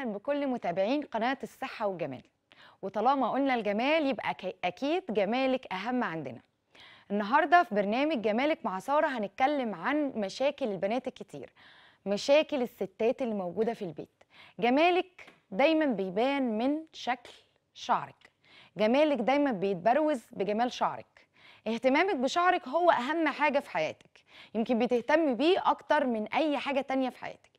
اهلا بكل متابعين قناه الصحه والجمال وطالما قلنا الجمال يبقى اكيد جمالك اهم عندنا النهارده في برنامج جمالك مع ساره هنتكلم عن مشاكل البنات الكتير مشاكل الستات اللي موجوده في البيت جمالك دايما بيبان من شكل شعرك جمالك دايما بيتبروز بجمال شعرك اهتمامك بشعرك هو اهم حاجه في حياتك يمكن بتهتم بيه اكتر من اي حاجه تانية في حياتك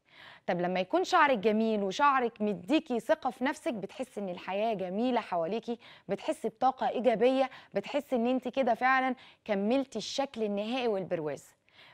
طب لما يكون شعرك جميل وشعرك مديكي ثقه في نفسك بتحسي ان الحياه جميله حواليكي بتحسي بطاقه ايجابيه بتحسي ان انت كده فعلا كملتي الشكل النهائي والبرواز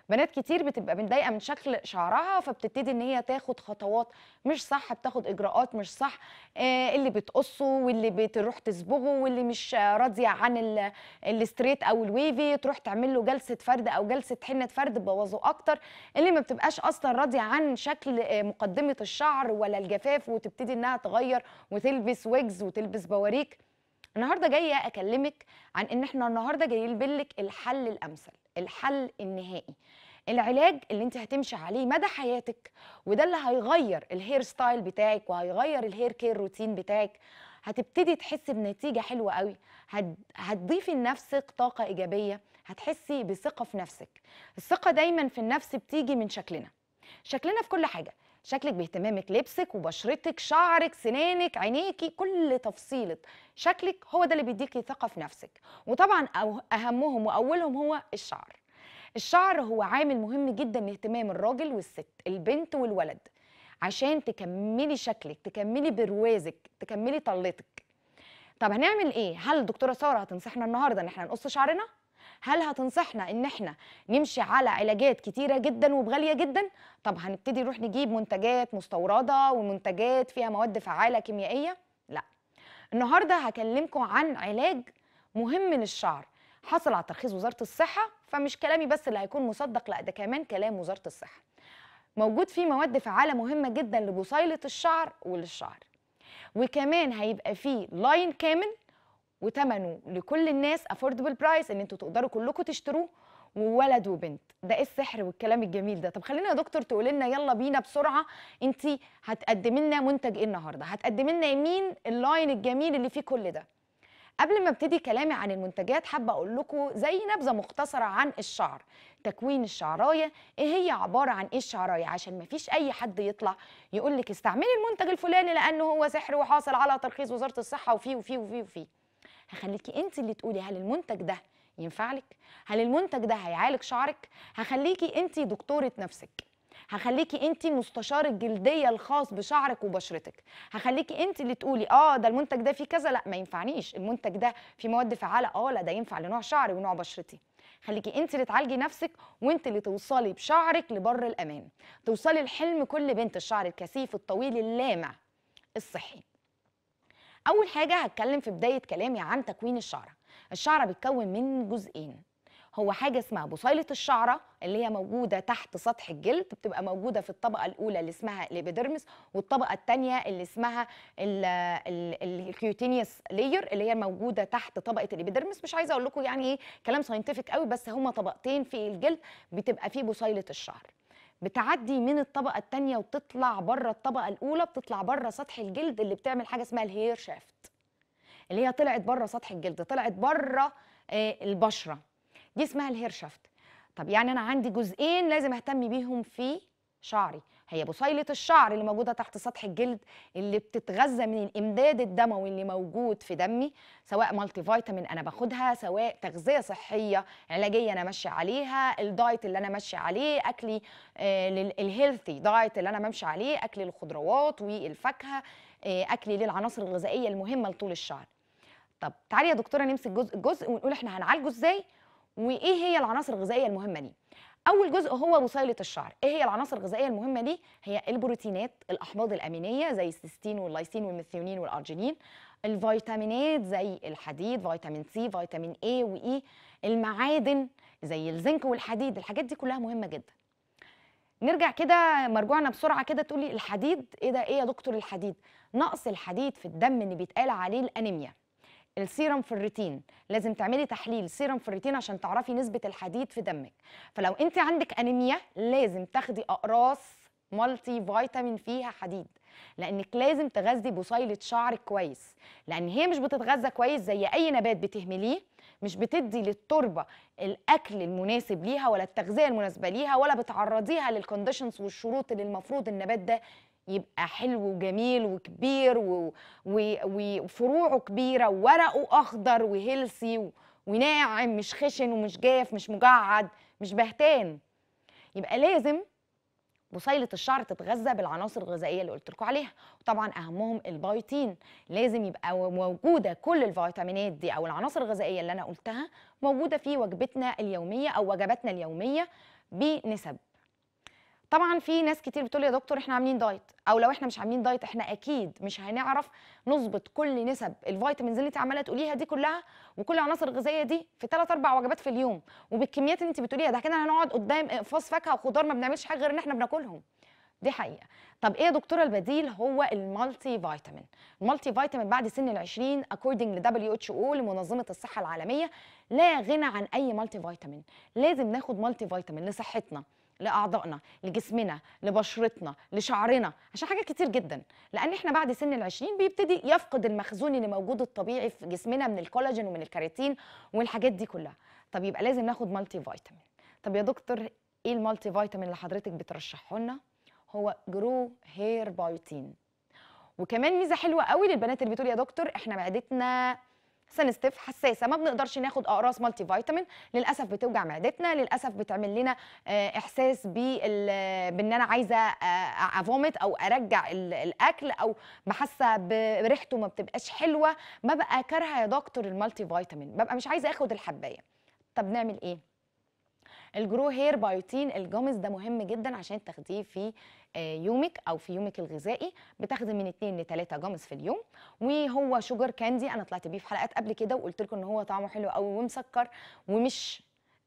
بنات كتير بتبقى متضايقه من شكل شعرها فبتبتدي ان هي تاخد خطوات مش صح بتاخد اجراءات مش صح آه، اللي بتقصه واللي بتروح تصبغه واللي مش راضيه عن الستريت او الويفي تروح تعمل له جلسه فرد او جلسه حنه فرد بوظه اكتر اللي ما بتبقاش اصلا راضيه عن شكل آه، مقدمه الشعر ولا الجفاف وتبتدي انها تغير وتلبس ويجز وتلبس بواريك النهارده جايه اكلمك عن ان احنا النهارده جايين لك الحل الامثل الحل النهائي العلاج اللي انت هتمشي عليه مدى حياتك وده اللي هيغير الهير ستايل بتاعك وهيغير الهير كير روتين بتاعك هتبتدي تحسي بنتيجه حلوه قوي هتضيفي لنفسك طاقه ايجابيه هتحسي بثقه في نفسك الثقه دايما في النفس بتيجي من شكلنا شكلنا في كل حاجه شكلك باهتمامك لبسك وبشرتك شعرك سنانك عينيكي كل تفصيله شكلك هو ده اللي بيديكي ثقه في نفسك وطبعا اهمهم واولهم هو الشعر الشعر هو عامل مهم جدا لاهتمام الراجل والست البنت والولد عشان تكملي شكلك تكملي بروازك تكملي طلتك طب هنعمل ايه هل الدكتوره ساره هتنصحنا النهارده ان احنا نقص شعرنا هل هتنصحنا ان احنا نمشي على علاجات كتيره جدا وبغاليه جدا طب هنبتدي نروح نجيب منتجات مستورده ومنتجات فيها مواد فعاله كيميائيه النهارده هكلمكم عن علاج مهم للشعر حصل على ترخيص وزاره الصحه فمش كلامي بس اللي هيكون مصدق لا ده كمان كلام وزاره الصحه موجود فيه مواد فعاله مهمه جدا لبصيله الشعر وللشعر وكمان هيبقى فيه لاين كامل وتمنه لكل الناس افوردبل برايس ان انتوا تقدروا كلكم تشتروه وولد وبنت ده ايه السحر والكلام الجميل ده طب خلينا يا دكتور تقولي لنا يلا بينا بسرعه انت هتقدمي لنا منتج ايه النهارده هتقدمي لنا مين اللاين الجميل اللي فيه كل ده قبل ما ابتدي كلامي عن المنتجات حابه اقول لكم زي نبذه مختصره عن الشعر تكوين الشعرايه ايه هي عباره عن ايه الشعرايه عشان ما فيش اي حد يطلع يقول لك استعملي المنتج الفلاني لانه هو سحر وحاصل على ترخيص وزاره الصحه وفيه وفيه وفيه وفيه هخليكي انت اللي تقولي هل المنتج ده ينفع لك هل المنتج ده هيعالج شعرك هخليكي انت دكتوره نفسك هخليكي انت مستشار الجلديه الخاص بشعرك وبشرتك هخليكي انت اللي تقولي اه ده المنتج ده فيه كذا لا ما ينفعنيش المنتج ده فيه مواد فعاله اه لا ده ينفع لنوع شعري ونوع بشرتي خليكي انت اللي تعالجي نفسك وانت اللي توصلي بشعرك لبر الامان توصلي لحلم كل بنت الشعر الكثيف الطويل اللامع الصحي اول حاجه هتكلم في بدايه كلامي عن تكوين الشعره الشعره بيتكون من جزئين هو حاجه اسمها بصيله الشعره اللي هي موجوده تحت سطح الجلد بتبقى موجوده في الطبقه الاولى اللي اسمها الابيدرمس والطبقه الثانيه اللي اسمها الكيوتينيوس لاير اللي هي موجوده تحت طبقه الابيدرمس مش عايزه اقول لكم يعني ايه كلام ساينتفك قوي بس هما طبقتين في الجلد بتبقى فيه بصيله الشعر بتعدي من الطبقه الثانيه وتطلع بره الطبقه الاولى بتطلع بره سطح الجلد اللي بتعمل حاجه اسمها الهير شافت اللي هي طلعت بره سطح الجلد طلعت بره آه، البشره دي اسمها الهيرشافت طب يعني انا عندي جزئين لازم اهتم بيهم في شعري هي بصيله الشعر اللي موجوده تحت سطح الجلد اللي بتتغذى من الامداد الدموي اللي موجود في دمي سواء مالتي فيتامين انا باخدها سواء تغذيه صحيه علاجيه انا ماشيه عليها الدايت اللي انا ماشيه عليه اكلي آه الهيلثي دايت اللي انا بمشي عليه اكلي الخضروات والفاكهه آه اكلي للعناصر الغذائيه المهمه لطول الشعر طب تعالي يا دكتوره نمسك جزء جزء ونقول احنا هنعالجه ازاي وايه هي العناصر الغذائيه المهمه ليه اول جزء هو بصيله الشعر ايه هي العناصر الغذائيه المهمه ليه هي البروتينات الاحماض الامينيه زي السيستين واللايسين والميثيونين والارجينين الفيتامينات زي الحديد فيتامين سي فيتامين اي واي e، المعادن زي الزنك والحديد الحاجات دي كلها مهمه جدا نرجع كده مرجوعنا بسرعه كده تقولي الحديد ايه ده ايه يا دكتور الحديد نقص الحديد في الدم اللي بيتقال عليه الانيميا السيرم في الروتين لازم تعملي تحليل سيرم في الروتين عشان تعرفي نسبه الحديد في دمك فلو انت عندك انيميا لازم تاخدي اقراص مالتي فيتامين فيها حديد لانك لازم تغذي بصيله شعرك كويس لان هي مش بتتغذى كويس زي اي نبات بتهمليه مش بتدي للتربه الاكل المناسب ليها ولا التغذيه المناسبه ليها ولا بتعرضيها للكونديشنز والشروط اللي المفروض النبات ده يبقى حلو وجميل وكبير وفروعه كبيره وورقه اخضر وهيلسي وناعم مش خشن ومش جاف مش مجعد مش بهتان يبقى لازم بصيله الشعر تتغذى بالعناصر الغذائيه اللي قلت لكم عليها وطبعا اهمهم البيوتين لازم يبقى موجوده كل الفيتامينات دي او العناصر الغذائيه اللي انا قلتها موجوده في وجبتنا اليوميه او وجباتنا اليوميه بنسب طبعا في ناس كتير بتقول يا دكتور احنا عاملين دايت او لو احنا مش عاملين دايت احنا اكيد مش هنعرف نظبط كل نسب الفيتامينز اللي انت عماله تقوليها دي كلها وكل العناصر الغذائيه دي في ثلاث اربع وجبات في اليوم وبالكميات اللي انت بتقوليها ده كده هنقعد قدام اقفاص فاكهه وخضار ما بنعملش حاجه غير ان احنا بناكلهم دي حقيقه طب ايه يا دكتوره البديل هو المالتي فيتامين المالتي فيتامين بعد سن ال20 اكوردنج لدبليو اتش او لمنظمه الصحه العالميه لا غنى عن اي مالتي فيتامين لازم ناخد مالتي فيتامين لصحتنا لاعضائنا لجسمنا لبشرتنا لشعرنا عشان حاجات كتير جدا لان احنا بعد سن ال20 بيبتدي يفقد المخزون اللي موجود الطبيعي في جسمنا من الكولاجين ومن الكاراتين والحاجات دي كلها طب يبقى لازم ناخد مالتي فيتامين طب يا دكتور ايه المالتي فيتامين اللي حضرتك بترشحه لنا هو جرو هير بايوتين وكمان ميزه حلوه قوي للبنات اللي بتقول يا دكتور احنا معدتنا سنستيف حساسه ما بنقدرش ناخد اقراص مالتي فيتامين للاسف بتوجع معدتنا للاسف بتعمل لنا آه، احساس بان انا عايزه افومت آه، او ارجع الاكل او بحاسه بريحته ما بتبقاش حلوه ببقى كارهه يا دكتور المالتي فيتامين ببقى مش عايزه اخد الحبايه طب نعمل ايه الجرو هير بايوتين الجامز ده مهم جدا عشان تاخديه في آه، يومك او في يومك الغذائي بتاخدي من 2 ل 3 جامز في اليوم وهو شوجر كاندي انا طلعت بيه في حلقات قبل كده وقلت لكم ان هو طعمه حلو قوي ومسكر ومش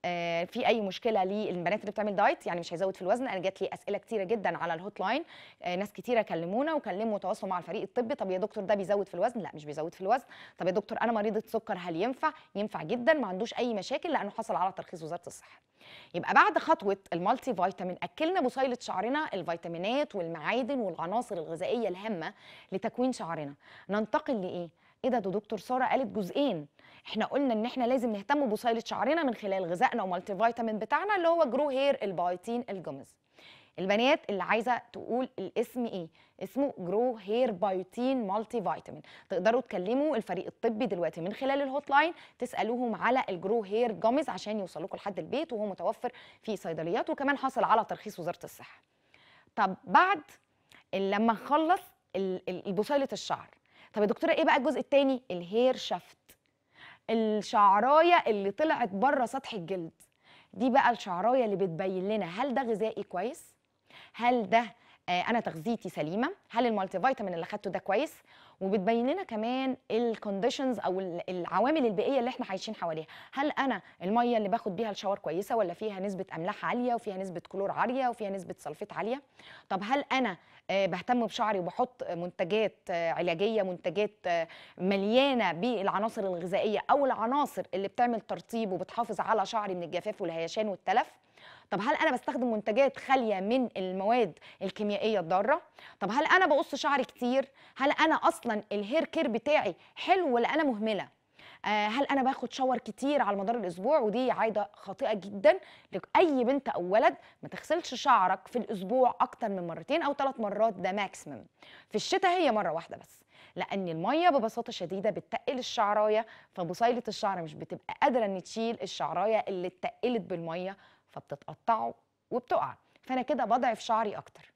آه، في اي مشكله للبنات اللي بتعمل دايت يعني مش هيزود في الوزن انا جات لي اسئله كتيره جدا على الهوت لاين آه، ناس كتيره كلمونا وكلموا وتواصلوا مع الفريق الطبي طب يا دكتور ده بيزود في الوزن لا مش بيزود في الوزن طب يا دكتور انا مريضه سكر هل ينفع ينفع جدا ما عندوش اي مشاكل لانه حصل على ترخيص وزاره الصحه يبقى بعد خطوه المالتي فيتامين اكلنا بصيله شعرنا الفيتامينات والمعادن والعناصر الغذائيه الهامه لتكوين شعرنا ننتقل لايه ايه ده ده دكتور ساره قالت جزئين احنا قلنا ان احنا لازم نهتم ببصيله شعرنا من خلال غذائنا ومالتي فيتامين بتاعنا اللي هو جرو هير البايتين الجمز البنات اللي عايزه تقول الاسم ايه اسمه جرو هير بايوتين مالتي فيتامين تقدروا تكلموا الفريق الطبي دلوقتي من خلال الهوت لاين تسالوهم على الجرو هير جامز عشان لكم لحد البيت وهو متوفر في صيدليات وكمان حاصل على ترخيص وزاره الصحه طب بعد لما نخلص بصيله الشعر طب يا دكتوره ايه بقى الجزء الثاني الهير شافت الشعرايه اللي طلعت بره سطح الجلد دي بقى الشعرايه اللي بتبين لنا هل ده غذائي كويس هل ده آه انا تغذيتي سليمه هل المالتي فيتامين اللي اخدته ده كويس وبتبين لنا كمان الكونديشنز او العوامل البيئيه اللي احنا عايشين حواليها هل انا الميه اللي باخد بيها الشاور كويسه ولا فيها نسبه املاح عاليه وفيها نسبه كلور عاليه وفيها نسبه سلفيت عاليه طب هل انا آه، بهتم بشعري وبحط منتجات آه، علاجيه منتجات آه، مليانه بالعناصر الغذائيه او العناصر اللي بتعمل ترطيب وبتحافظ على شعري من الجفاف والهيشان والتلف طب هل انا بستخدم منتجات خاليه من المواد الكيميائيه الضاره طب هل انا بقص شعري كتير هل انا اصلا الهير كير بتاعي حلو ولا انا مهمله آه، هل انا باخد شاور كتير على مدار الاسبوع ودي عاده خاطئه جدا لاي بنت او ولد ما تغسلش شعرك في الاسبوع اكتر من مرتين او ثلاث مرات ده ماكسيمم في الشتاء هي مره واحده بس لان الميه ببساطه شديده بتتقل الشعرايه فبصيله الشعر مش بتبقى قادره ان تشيل الشعرايه اللي اتقلت بالميه فبتتقطعه وبتقع فانا كده بضعف شعري اكتر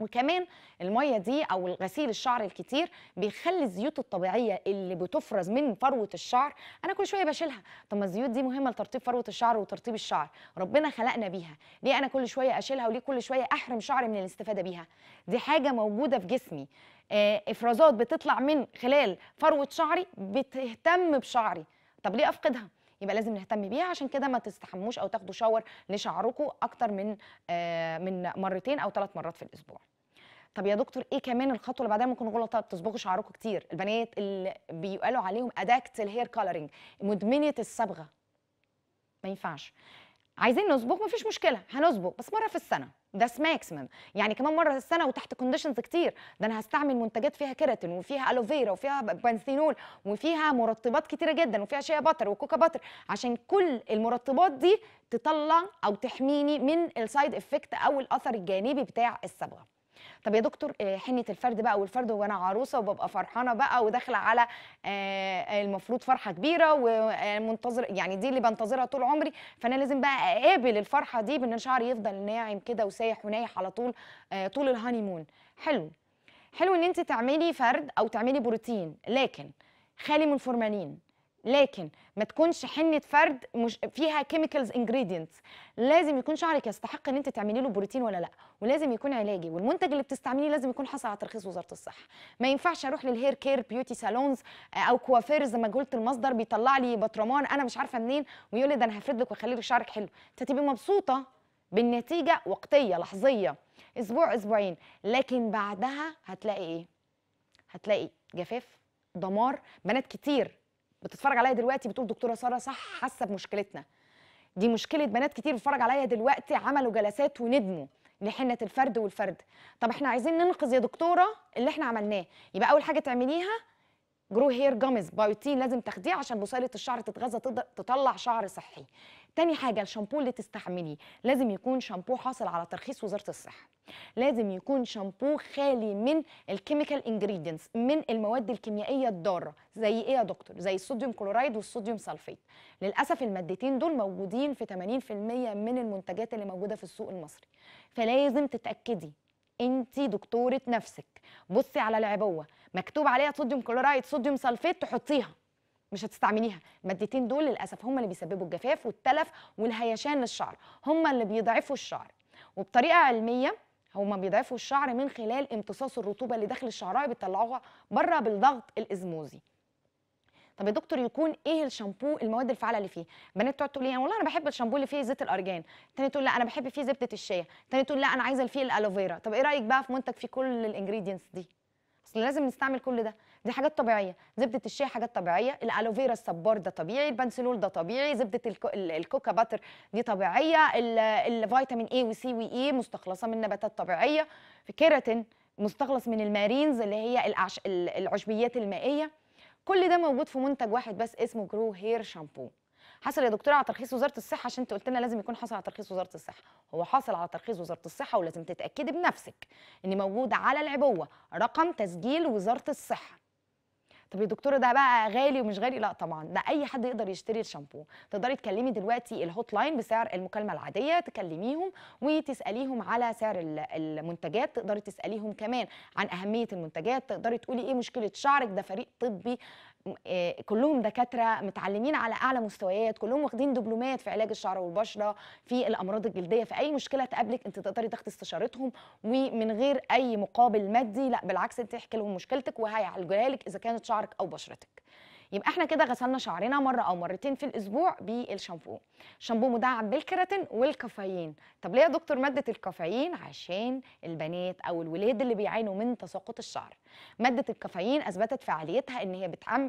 وكمان الميه دي او غسيل الشعر الكتير بيخلي الزيوت الطبيعيه اللي بتفرز من فروه الشعر انا كل شويه بشيلها طب ما الزيوت دي مهمه لترطيب فروه الشعر وترطيب الشعر ربنا خلقنا بيها ليه انا كل شويه اشيلها وليه كل شويه احرم شعري من الاستفاده بيها دي حاجه موجوده في جسمي آه، افرازات بتطلع من خلال فروه شعري بتهتم بشعري طب ليه افقدها يبقى لازم نهتم بيها عشان كده ما تستحموش او تاخدوا شاور لشعركم اكتر من آه، من مرتين او ثلاث مرات في الاسبوع طب يا دكتور ايه كمان الخطوه اللي بعدها ممكن غلط تصبغوا شعركم كتير البنات اللي بيقالوا عليهم اداكت الهير كولرنج مدمنه الصبغه ما ينفعش عايزين نصبغ مفيش مشكله هنصبغ بس مره في السنه ده ماكسيمم يعني كمان مره في السنه وتحت كونديشنز كتير ده انا هستعمل منتجات فيها كيراتين وفيها الوفيرا وفيها بانثينول وفيها مرطبات كتيره جدا وفيها شيا باتر وكوكا باتر عشان كل المرطبات دي تطلع او تحميني من السايد افكت او الاثر الجانبي بتاع الصبغه طب يا دكتور آه، حنه الفرد بقى والفرد وانا عروسه وببقى فرحانه بقى وداخله على آه، المفروض فرحه كبيره ومنتظر يعني دي اللي بنتظرها طول عمري فانا لازم بقى اقابل الفرحه دي بان شعري يفضل ناعم كده وسايح ونايح على طول آه، طول الهانيمون حلو حلو ان انت تعملي فرد او تعملي بروتين لكن خالي من فورمالين لكن ما تكونش حنه فرد مش فيها كيميكالز انجريدينتس لازم يكون شعرك يستحق ان انت تعملي له بروتين ولا لا ولازم يكون علاجي والمنتج اللي بتستعمليه لازم يكون حصل على ترخيص وزاره الصحه ما ينفعش اروح للهير كير بيوتي سالونز او كوافيرز قلت المصدر بيطلع لي بطرمان انا مش عارفه منين ويقول لي ده انا هفرد لك واخلي لك شعرك حلو انت تبقي مبسوطه بالنتيجه وقتيه لحظيه اسبوع اسبوعين لكن بعدها هتلاقي ايه هتلاقي جفاف دمار بنات كتير بتتفرج عليا دلوقتي بتقول دكتوره ساره صح حاسه بمشكلتنا دي مشكله بنات كتير بتتفرج عليا دلوقتي عملوا جلسات وندموا لحنه الفرد والفرد طب احنا عايزين ننقذ يا دكتوره اللي احنا عملناه يبقى اول حاجه تعمليها جرو هير جامز بايوتين لازم تاخديه عشان بصيله الشعر تتغذى تطلع شعر صحي تاني حاجه الشامبو اللي تستعمليه لازم يكون شامبو حاصل على ترخيص وزاره الصحه لازم يكون شامبو خالي من الكيميكال انجريدينتس من المواد الكيميائيه الضاره زي ايه يا دكتور زي الصوديوم كلورايد والصوديوم سلفيت للاسف المادتين دول موجودين في 80% من المنتجات اللي موجوده في السوق المصري فلازم تتاكدي انت دكتوره نفسك بصي على العبوه مكتوب عليها صوديوم كلورايد صوديوم سلفيت تحطيها مش هتستعمليها المادتين دول للاسف هم اللي بيسببوا الجفاف والتلف والهيشان للشعر هم اللي بيضعفوا الشعر وبطريقه علميه هما بيضعفوا الشعر من خلال امتصاص الرطوبه اللي داخل الشعرايه بيطلعوها بره بالضغط الاسموزي طب يا دكتور يكون ايه الشامبو المواد الفعاله اللي فيه بنات تقعد تقول لي يعني والله انا بحب الشامبو اللي فيه زيت الارجان تاني تقول لا انا بحب فيه زبده الشيا تاني تقول لا انا عايزه اللي فيه الالوفيرا طب ايه رايك بقى في منتج فيه كل الانجريدينتس دي اصل لازم نستعمل كل ده دي حاجات طبيعيه زبده الشاي حاجات طبيعيه الالوفيرا الصبار ده طبيعي البنسلول ده طبيعي زبده الكو... الكوكا باتر دي طبيعيه الفيتامين اي وسي واي مستخلصه من نباتات طبيعيه كيراتين مستخلص من المارينز اللي هي العش... العشبيات المائيه كل ده موجود في منتج واحد بس اسمه جرو هير شامبو حصل يا دكتوره على ترخيص وزاره الصحه عشان انت قلت لنا لازم يكون حصل على ترخيص وزاره الصحه هو حصل على ترخيص وزاره الصحه ولازم تتاكدي بنفسك ان موجود على العبوه رقم تسجيل وزاره الصحه طب يا دكتوره ده بقى غالي ومش غالي لا طبعا ده اي حد يقدر يشتري الشامبو تقدري تكلمي دلوقتي الهوت لاين بسعر المكالمه العاديه تكلميهم وتساليهم على سعر المنتجات تقدري تساليهم كمان عن اهميه المنتجات تقدري تقولي ايه مشكله شعرك ده فريق طبي آه، كلهم دكاتره متعلمين على اعلى مستويات كلهم واخدين دبلومات في علاج الشعر والبشره في الامراض الجلديه في اي مشكله تقابلك انت تقدري تاخدي استشارتهم ومن غير اي مقابل مادي لا بالعكس انت تحكي لهم مشكلتك وهيعالجوها لك اذا كانت شعرك او بشرتك يبقى احنا كده غسلنا شعرنا مره او مرتين في الاسبوع بالشامبو شامبو مدعم بالكيراتين والكافيين طب ليه يا دكتور ماده الكافيين عشان البنات او الولاد اللي بيعانوا من تساقط الشعر ماده الكافيين اثبتت فعاليتها ان هي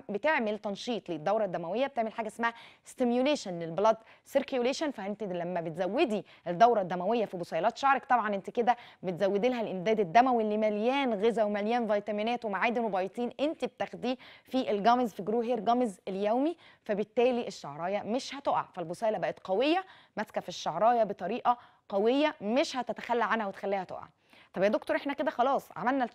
بتعمل تنشيط للدوره الدمويه بتعمل حاجه اسمها ستيميوليشن للبلد سيركيوليشن فانت لما بتزودي الدوره الدمويه في بصيلات شعرك طبعا انت كده بتزودي لها الامداد الدموي اللي مليان غذاء ومليان فيتامينات ومعادن وبيتين انت بتاخديه في الجامز في جرو هير جامز اليومي فبالتالي الشعرايه مش هتقع فالبصيله بقت قويه ماسكه في الشعرايه بطريقه قويه مش هتتخلى عنها وتخليها تقع طب يا دكتور احنا كده خلاص عملنا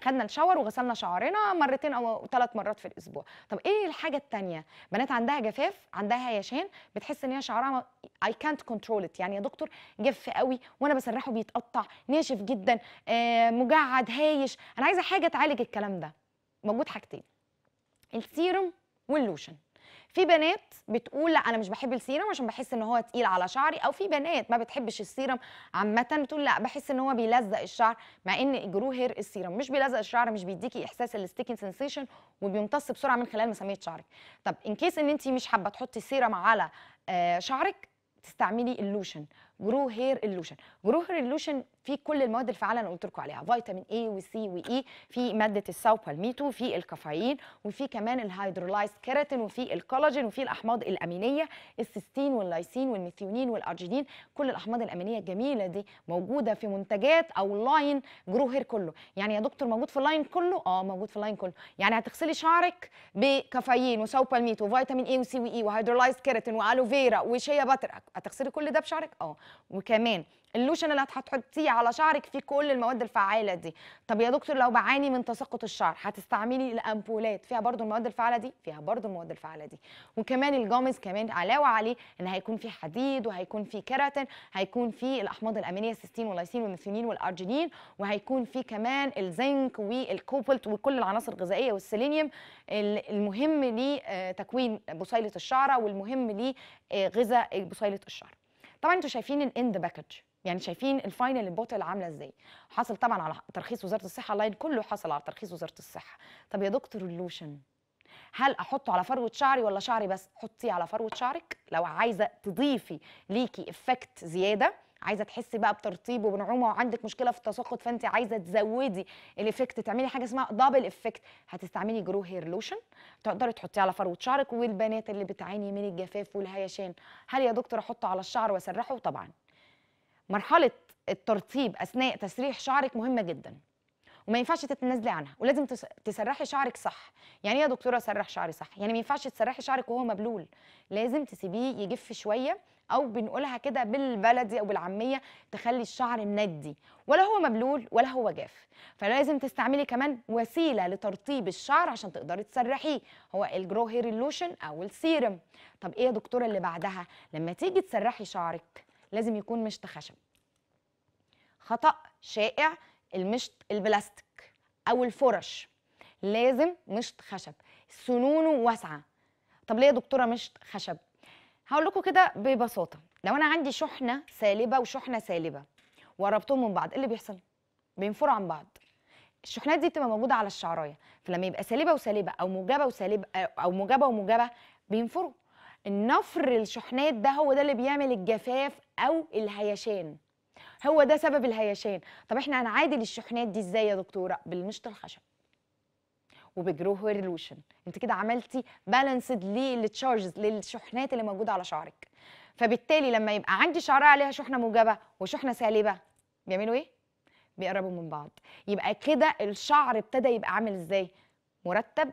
خدنا الشاور وغسلنا شعرنا مرتين او ثلاث مرات في الاسبوع طب ايه الحاجه الثانيه بنات عندها جفاف عندها هيشان بتحس ان هي شعرها اي كانت كنترول ات يعني يا دكتور جف قوي وانا بسرحه بيتقطع ناشف جدا آه، مجعد هايش انا عايزه حاجه تعالج الكلام ده موجود حاجتين السيروم واللوشن في بنات بتقول لا انا مش بحب السيرم عشان بحس ان هو تقيل على شعري او في بنات ما بتحبش السيرم عامه بتقول لا بحس ان هو بيلزق الشعر مع ان جرو هير السيرم مش بيلزق الشعر مش بيديكي احساس الستيكن سنسيشن وبيمتص بسرعه من خلال مسامير شعرك طب ان كيس ان انت مش حابه تحطي سيرم على آه، شعرك تستعملي اللوشن جرو هير اللوشن جرو هير اللوشن فيه كل المواد الفعاله اللي قلت لكم عليها فيتامين اي وسي واي e، في ماده الساو بالميتو في الكافيين وفي كمان الهيدرولايز كيراتين وفي الكولاجين وفي الاحماض الامينيه السيستين واللايسين والميثيونين والارجينين كل الاحماض الامينيه الجميله دي موجوده في منتجات او لاين جرو هير كله يعني يا دكتور موجود في اللاين كله اه موجود في اللاين كله يعني هتغسلي شعرك بكافيين وساو بالميتو وفيتامين اي وسي واي e، وهيدرولايز كيراتين والوفيرا وشيا باتر هتغسلي كل ده بشعرك اه وكمان اللوشن اللي هتحطيه على شعرك فيه كل المواد الفعاله دي طب يا دكتور لو بعاني من تساقط الشعر هتستعملي الامبولات فيها برضو المواد الفعاله دي فيها برضو المواد الفعاله دي وكمان الجامز كمان علاوه عليه ان هيكون فيه حديد وهيكون فيه كيراتين هيكون فيه الاحماض الامينيه السيستين واللايسين والميثيونين والارجينين وهيكون فيه كمان الزنك والكوبلت وكل العناصر الغذائيه والسيلينيوم المهم لتكوين آه، بصيله الشعره والمهم لغذاء آه، بصيله الشعر طبعا انتوا شايفين الاند باكج يعني شايفين الفاينل البوتل عامله ازاي حصل طبعا على ترخيص وزاره الصحه لاين كله حصل على ترخيص وزاره الصحه طب يا دكتور اللوشن هل احطه على فروه شعري ولا شعري بس حطيه على فروه شعرك لو عايزه تضيفي ليكي افكت زياده عايزه تحسي بقى بترطيب وبنعومه وعندك مشكله في التساقط فانت عايزه تزودي الافكت تعملي حاجه اسمها دبل افكت هتستعملي جرو هير لوشن تقدري تحطيه على فروه شعرك والبنات اللي بتعاني من الجفاف والهيشان هل يا دكتور احطه على الشعر واسرحه طبعا مرحله الترطيب اثناء تسريح شعرك مهمه جدا وما ينفعش تتنازلي عنها ولازم تسرحي شعرك صح يعني ايه يا دكتوره اسرح شعري صح يعني ما ينفعش تسرحي شعرك وهو مبلول لازم تسيبيه يجف شويه او بنقولها كده بالبلدي او بالعاميه تخلي الشعر مندي ولا هو مبلول ولا هو جاف فلازم تستعملي كمان وسيله لترطيب الشعر عشان تقدري تسرحيه هو الجرو هير اللوشن او السيرم طب ايه يا دكتوره اللي بعدها لما تيجي تسرحي شعرك لازم يكون مش خشب خطا شائع المشط البلاستيك او الفرش لازم مشط خشب سنونه واسعه طب ليه يا دكتوره مشط خشب هقول لكم كده ببساطه لو انا عندي شحنه سالبه وشحنه سالبه وقربتهم من بعض ايه اللي بيحصل بينفروا عن بعض الشحنات دي بتبقى موجوده على الشعرايه فلما يبقى سالبه وسالبه او موجبه وسالبه او موجبه وموجبه بينفروا النفر الشحنات ده هو ده اللي بيعمل الجفاف او الهيشان هو ده سبب الهيشان طب احنا هنعادل الشحنات دي ازاي يا دكتوره بالمشط الخشب وبجروهر لوشن انت كده عملتي بالانسد للتشارجز للشحنات اللي موجوده على شعرك فبالتالي لما يبقى عندي شعرها عليها شحنه موجبه وشحنه سالبه بيعملوا ايه بيقربوا من بعض يبقى كده الشعر ابتدى يبقى عامل ازاي مرتب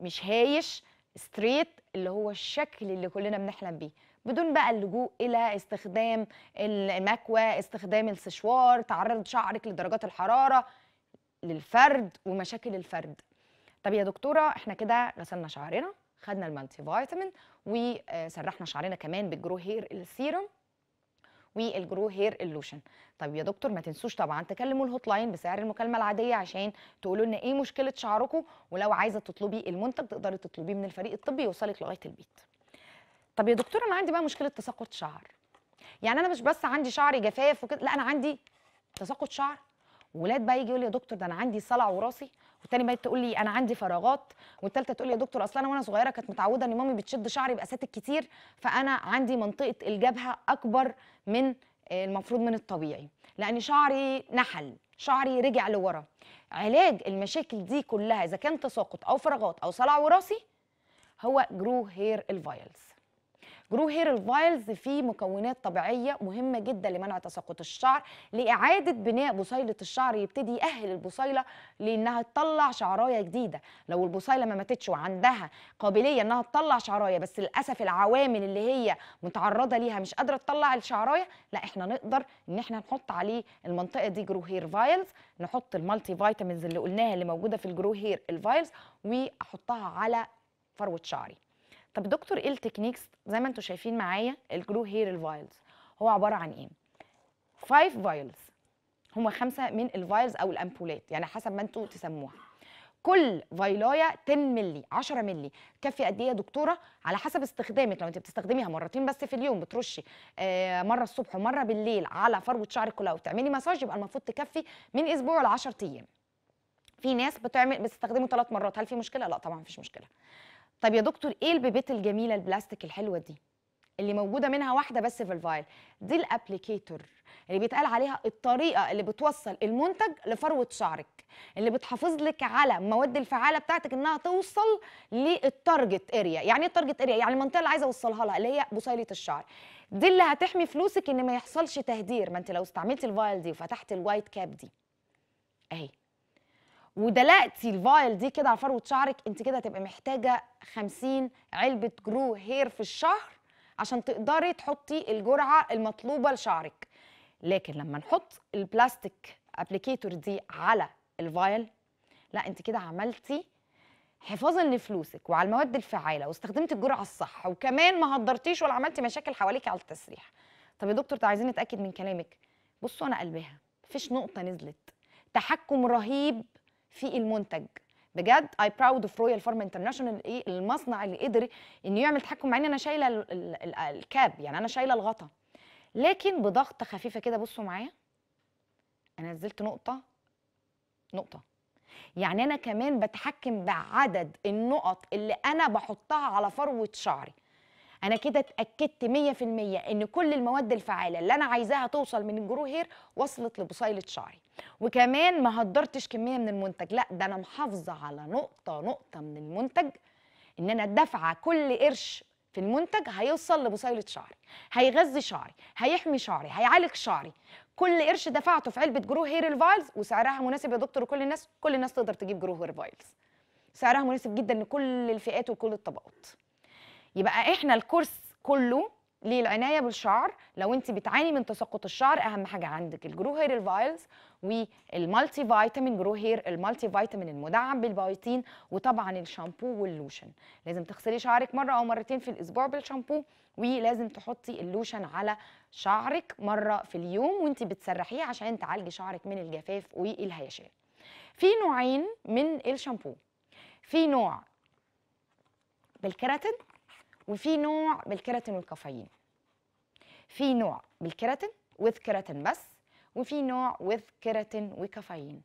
مش هايش ستريت اللي هو الشكل اللي كلنا بنحلم بيه بدون بقى اللجوء الى استخدام المكوى استخدام السشوار تعرض شعرك لدرجات الحراره للفرد ومشاكل الفرد طب يا دكتوره احنا كده غسلنا شعرنا خدنا المالتي فيتامين وسرحنا آه، شعرنا كمان بالجرو هير السيروم والجرو هير اللوشن طب يا دكتور ما تنسوش طبعا تكلموا الهوت لاين بسعر المكالمه العاديه عشان تقولوا لنا ايه مشكله شعركم ولو عايزه تطلبي المنتج تقدري تطلبيه من الفريق الطبي يوصلك لغايه البيت طب يا دكتور انا عندي بقى مشكله تساقط شعر يعني انا مش بس عندي شعري جفاف وكده لا انا عندي تساقط شعر ولاد بقى يجي يقول لي يا دكتور ده انا عندي صلع وراثي والتاني بقى تقول لي انا عندي فراغات والتالته تقول لي يا دكتور اصل انا وانا صغيره كانت متعوده ان مامي بتشد شعري باساتك كتير فانا عندي منطقه الجبهه اكبر من آه، المفروض من الطبيعي لان شعري نحل شعري رجع لورا علاج المشاكل دي كلها اذا كان تساقط او فراغات او صلع وراثي هو جرو هير الفايلز جرو هير الفايلز فيه مكونات طبيعيه مهمه جدا لمنع تساقط الشعر لاعاده بناء بصيله الشعر يبتدي يأهل البصيله لانها تطلع شعرايه جديده لو البصيله ما ماتتش وعندها قابليه انها تطلع شعرايه بس للاسف العوامل اللي هي متعرضه ليها مش قادره تطلع الشعرايه لا احنا نقدر ان احنا نحط عليه المنطقه دي جرو هير فايلز نحط المالتي فيتامينز اللي قلناها اللي موجوده في الجرو هير الفايلز واحطها على فروه شعري طب دكتور ايه التكنيكس زي ما انتم شايفين معايا الجرو هير الفايلز هو عباره عن ايه 5 فايلز هما خمسه من الفايلز او الامبولات يعني حسب ما انتم تسموها كل فايلايه 10 مللي 10 مللي تكفي قد ايه يا دكتوره على حسب استخدامك لو انت بتستخدميها مرتين بس في اليوم بترشي آه، مره الصبح ومره بالليل على فروه شعرك كلها وبتعملي مساج يبقى المفروض تكفي من اسبوع ل 10 ايام في ناس بتعمل بتستخدمه ثلاث مرات هل في مشكله لا طبعا مفيش مشكله طب يا دكتور ايه البيبيت الجميله البلاستيك الحلوه دي اللي موجوده منها واحده بس في الفايل دي الابليكيتور اللي بيتقال عليها الطريقه اللي بتوصل المنتج لفروه شعرك اللي بتحافظ لك على مواد الفعاله بتاعتك انها توصل للتارجت اريا يعني ايه التارجت اريا يعني المنطقه اللي عايزه اوصلها لها اللي هي بصيله الشعر دي اللي هتحمي فلوسك ان ما يحصلش تهدير ما انت لو استعملتي الفايل دي وفتحتي الوايت كاب دي اهي ودلقتي الفايل دي كده على فروه شعرك انت كده هتبقى محتاجه 50 علبه جرو هير في الشهر عشان تقدري تحطي الجرعه المطلوبه لشعرك لكن لما نحط البلاستيك ابليكيتور دي على الفايل لا انت كده عملتي حفاظا لفلوسك وعلى المواد الفعاله واستخدمت الجرعه الصح وكمان ما هدرتيش ولا عملتي مشاكل حواليك على التسريح طب يا دكتور عايزين نتاكد من كلامك بصوا انا قلبها مفيش نقطه نزلت تحكم رهيب في المنتج بجد اي براود اوف رويال فارما انترناشونال ايه المصنع اللي قدر انه يعمل تحكم مع انا شايله الكاب يعني انا شايله الغطا لكن بضغطه خفيفه كده بصوا معايا انا نزلت نقطه نقطه يعني انا كمان بتحكم بعدد النقط اللي انا بحطها على فروه شعري انا كده اتاكدت 100% ان كل المواد الفعاله اللي انا عايزاها توصل من الجرو هير وصلت لبصيله شعري وكمان ما هدرتش كميه من المنتج لا ده انا محافظه على نقطه نقطه من المنتج ان انا دافعه كل قرش في المنتج هيوصل لبصيله شعري هيغذي شعري هيحمي شعري هيعالج شعري كل قرش دفعته في علبه جرو هير الفايلز وسعرها مناسب يا دكتور لكل الناس كل الناس تقدر تجيب جرو هير فايلز سعرها مناسب جدا لكل الفئات وكل الطبقات يبقى احنا الكورس كله للعنايه بالشعر لو انت بتعاني من تساقط الشعر اهم حاجه عندك الجرو هير الفايلز والمالتي فيتامين جرو هير المالتي فيتامين المدعم بالبيوتين وطبعا الشامبو واللوشن لازم تغسلي شعرك مره او مرتين في الاسبوع بالشامبو ولازم تحطي اللوشن على شعرك مره في اليوم وانت بتسرحيه عشان تعالجي شعرك من الجفاف والهيشان في نوعين من الشامبو في نوع بالكراتين وفي نوع بالكيراتين والكافيين في نوع بالكيراتين وذ كيراتين بس وفي نوع وذ كيراتين وكافيين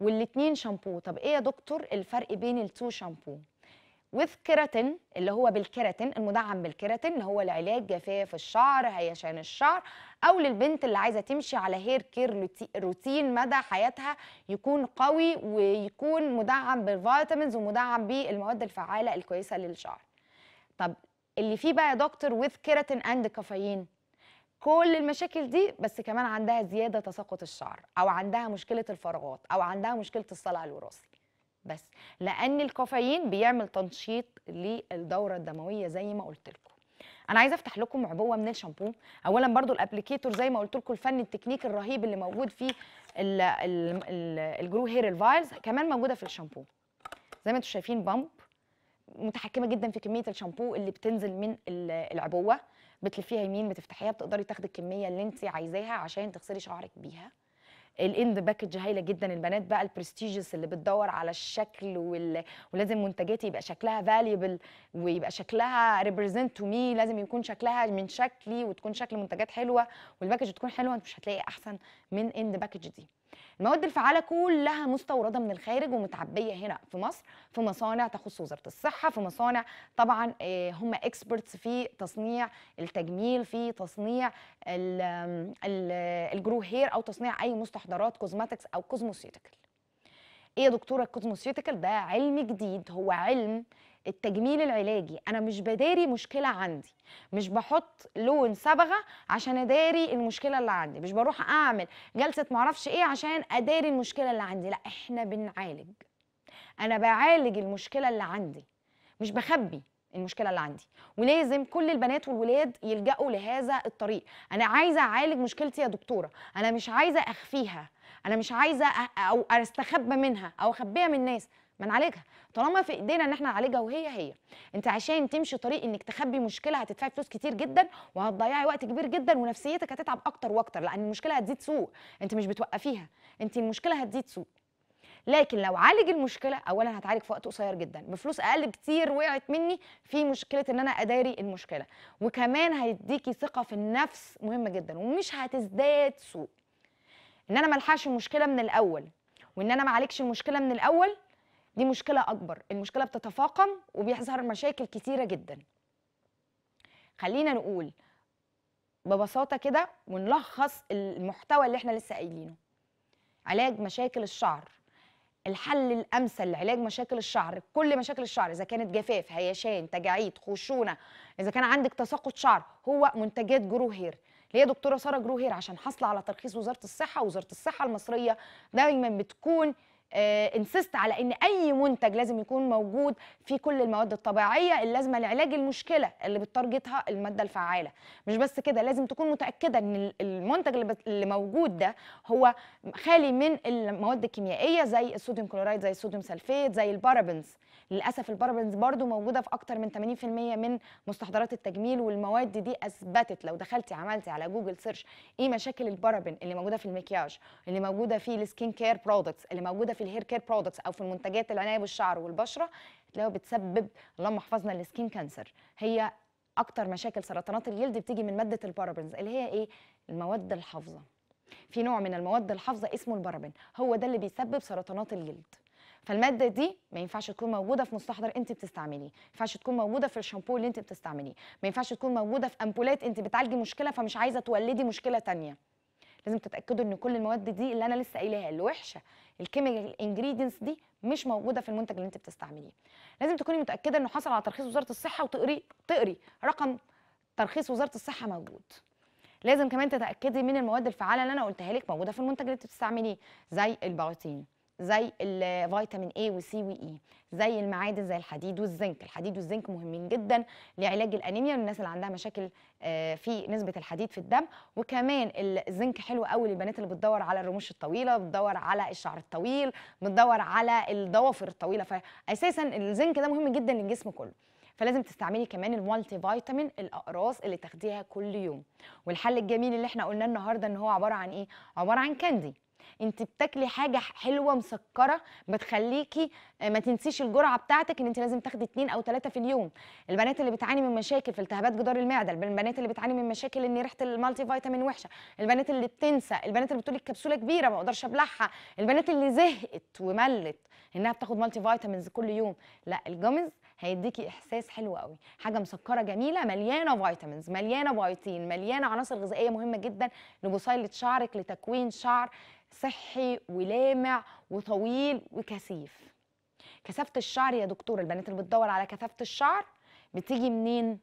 والاتنين شامبو طب ايه يا دكتور الفرق بين التو شامبو وذ كيراتين اللي هو بالكيراتين المدعم بالكيراتين اللي هو لعلاج جفاف الشعر هيشان الشعر او للبنت اللي عايزه تمشي على هير كير روتين مدى حياتها يكون قوي ويكون مدعم بالفيتامينز ومدعم بالمواد الفعاله الكويسه للشعر طب اللي فيه بقى يا دكتور وذ كيراتين اند كافيين كل المشاكل دي بس كمان عندها زياده تساقط الشعر او عندها مشكله الفراغات او عندها مشكله الصلع الوراثي بس لان الكافيين بيعمل تنشيط للدوره الدمويه زي ما قلت لكم انا عايزه افتح لكم عبوه من الشامبو اولا برضو الابليكيتور زي ما قلت لكم الفن التكنيك الرهيب اللي موجود فيه الجرو هير الفايلز كمان موجوده في الشامبو زي ما انتم شايفين بامب متحكمه جدا في كميه الشامبو اللي بتنزل من العبوه بتلفيها يمين بتفتحيها بتقدري تاخدي الكميه اللي انت عايزاها عشان تغسلي شعرك بيها الاند باكج هايله جدا البنات بقى البرستيجس اللي بتدور على الشكل وال... ولازم منتجاتي يبقى شكلها فاليبل ويبقى شكلها ريبريزنت تو مي لازم يكون شكلها من شكلي وتكون شكل منتجات حلوه والباكج تكون حلوه انت مش هتلاقي احسن من اند باكج دي المواد الفعاله كلها مستورده من الخارج ومتعبيه هنا في مصر في مصانع تخص وزاره الصحه في مصانع طبعا آه، هم اكسبرتس في تصنيع التجميل في تصنيع آه، الجرو هير او تصنيع اي مستحضرات كوزماتكس او كوزموسيوتيكال ايه يا دكتوره الكوزموسيوتيكال ده علم جديد هو علم التجميل العلاجي انا مش بداري مشكله عندي مش بحط لون صبغه عشان اداري المشكله اللي عندي مش بروح اعمل جلسه معرفش ايه عشان اداري المشكله اللي عندي لا احنا بنعالج انا بعالج المشكله اللي عندي مش بخبي المشكله اللي عندي ولازم كل البنات والولاد يلجأوا لهذا الطريق انا عايزه اعالج مشكلتي يا دكتوره انا مش عايزه اخفيها انا مش عايزه أ... او استخبى منها او اخبيها من الناس ما نعالجها طالما في ايدينا ان احنا نعالجها وهي هي انت عشان تمشي طريق انك تخبي مشكله هتدفعي فلوس كتير جدا وهتضيعي وقت كبير جدا ونفسيتك هتتعب اكتر واكتر لان المشكله هتزيد سوء انت مش بتوقفيها انت المشكله هتزيد سوء لكن لو عالج المشكله اولا هتعالج في وقت قصير جدا بفلوس اقل كتير وقعت مني في مشكله ان انا اداري المشكله وكمان هيديكي ثقه في النفس مهمه جدا ومش هتزداد سوء ان انا ما المشكله من الاول وان انا ما المشكله من الاول دي مشكله اكبر المشكله بتتفاقم وبيظهر مشاكل كتيره جدا خلينا نقول ببساطه كده ونلخص المحتوى اللي احنا لسه قايلينه علاج مشاكل الشعر الحل الامثل لعلاج مشاكل الشعر كل مشاكل الشعر اذا كانت جفاف هيشان تجاعيد خشونه اذا كان عندك تساقط شعر هو منتجات جرو هير اللي هي دكتوره ساره جرو هير عشان حاصله على ترخيص وزاره الصحه وزاره الصحه المصريه دايما بتكون انسست آه، على ان اي منتج لازم يكون موجود فيه كل المواد الطبيعيه اللازمه لعلاج المشكله اللي بتارجتها الماده الفعاله مش بس كده لازم تكون متاكده ان المنتج اللي موجود ده هو خالي من المواد الكيميائيه زي الصوديوم كلورايد زي الصوديوم سلفيت زي البارابنز للاسف البارابنز برضو موجوده في اكتر من 80% من مستحضرات التجميل والمواد دي اثبتت لو دخلتي عملتي على جوجل سيرش ايه مشاكل البارابن اللي موجوده في المكياج اللي موجوده في السكين كير برودكتس اللي موجوده في الهير كير برودكتس او في المنتجات العنايه بالشعر والبشره لو بتسبب اللهم احفظنا السكين كانسر هي اكتر مشاكل سرطانات الجلد بتيجي من ماده البارابنز اللي هي ايه المواد الحافظه في نوع من المواد الحافظه اسمه البارابن هو ده اللي بيسبب سرطانات الجلد فالماده دي ما ينفعش تكون موجوده في مستحضر انت بتستعمليه ما ينفعش تكون موجوده في الشامبو اللي انت بتستعمليه ما ينفعش تكون موجوده في امبولات انت بتعالجي مشكله فمش عايزه تولدي مشكله ثانيه لازم تتاكدوا ان كل المواد دي اللي انا لسه قايلاها الوحشه الكيميكال انجريدينتس دي مش موجوده في المنتج اللي انت بتستعمليه لازم تكوني متاكده انه حصل على ترخيص وزاره الصحه وتقري تقري رقم ترخيص وزاره الصحه موجود لازم كمان تتاكدي من المواد الفعاله اللي انا قلتها لك موجوده في المنتج اللي انت بتستعمليه زي الباوتين زي الفيتامين A وسي E زي المعادن زي الحديد والزنك الحديد والزنك مهمين جدا لعلاج الانيميا للناس اللي عندها مشاكل آه، في نسبه الحديد في الدم وكمان الزنك حلو قوي للبنات اللي بتدور على الرموش الطويله بتدور على الشعر الطويل بتدور على الضوافر الطويله فاساسا الزنك ده مهم جدا للجسم كله فلازم تستعملي كمان المالتي فيتامين الاقراص اللي تاخديها كل يوم والحل الجميل اللي احنا قلناه النهارده ان هو عباره عن ايه عباره عن كاندي انت بتاكلي حاجه حلوه مسكره بتخليكي آه، ما تنسيش الجرعه بتاعتك ان انت لازم تاخدي اتنين او ثلاثه في اليوم البنات اللي بتعاني من مشاكل في التهابات جدار المعده البنات اللي بتعاني من مشاكل ان ريحه المالتي فيتامين وحشه البنات اللي بتنسى البنات اللي بتقول الكبسوله كبيره ما اقدرش ابلعها البنات اللي زهقت وملت انها بتاخد مالتي فيتامينز كل يوم لا الجامز هيديكي احساس حلو قوي حاجه مسكره جميله مليانه فيتامينز مليانه بايتين مليانه عناصر غذائيه مهمه جدا لبصيله شعرك لتكوين شعر صحي ولامع وطويل وكثيف كثافه الشعر يا دكتور البنات اللي بتدور على كثافه الشعر بتيجي منين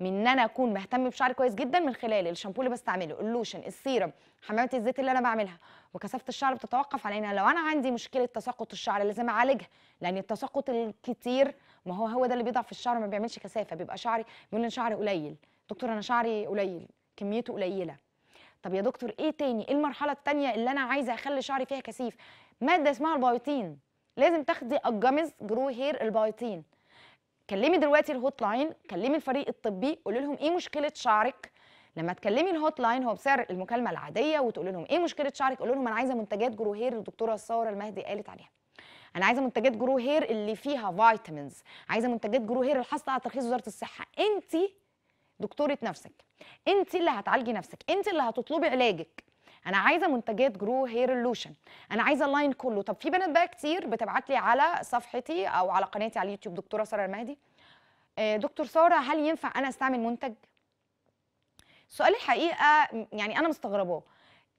من ان انا اكون بهتم بشعري كويس جدا من خلال الشامبو اللي بستعمله اللوشن السيرم حمامه الزيت اللي انا بعملها وكثافه الشعر بتتوقف على ان لو انا عندي مشكله تساقط الشعر لازم اعالجها لان التساقط الكتير ما هو هو ده اللي بيضعف الشعر ما بيعملش كثافه بيبقى شعري بيقول ان شعري قليل دكتور انا شعري قليل كميته قليله طب يا دكتور ايه تاني ايه المرحله التانية اللي انا عايزه اخلي شعري فيها كثيف ماده اسمها البايوتين لازم تاخدي الجامز جرو هير البايوتين كلمي دلوقتي الهوت لاين كلمي الفريق الطبي قولي لهم ايه مشكله شعرك لما تكلمي الهوت لاين هو بسعر المكالمه العاديه وتقولي لهم ايه مشكله شعرك قولي لهم انا عايزه منتجات جرو هير الدكتوره ساره المهدي قالت عليها انا عايزه منتجات جرو هير اللي فيها فيتامينز عايزه منتجات جرو هير الحاصله على ترخيص وزاره الصحه انت دكتوره نفسك انت اللي هتعالجي نفسك انت اللي هتطلبي علاجك انا عايزه منتجات جرو هير لوشن انا عايزه اللاين كله طب في بنات بقى كتير بتبعت لي على صفحتي او على قناتي على اليوتيوب دكتوره ساره المهدي آه، دكتور ساره هل ينفع انا استعمل منتج سؤالي الحقيقه يعني انا مستغرباه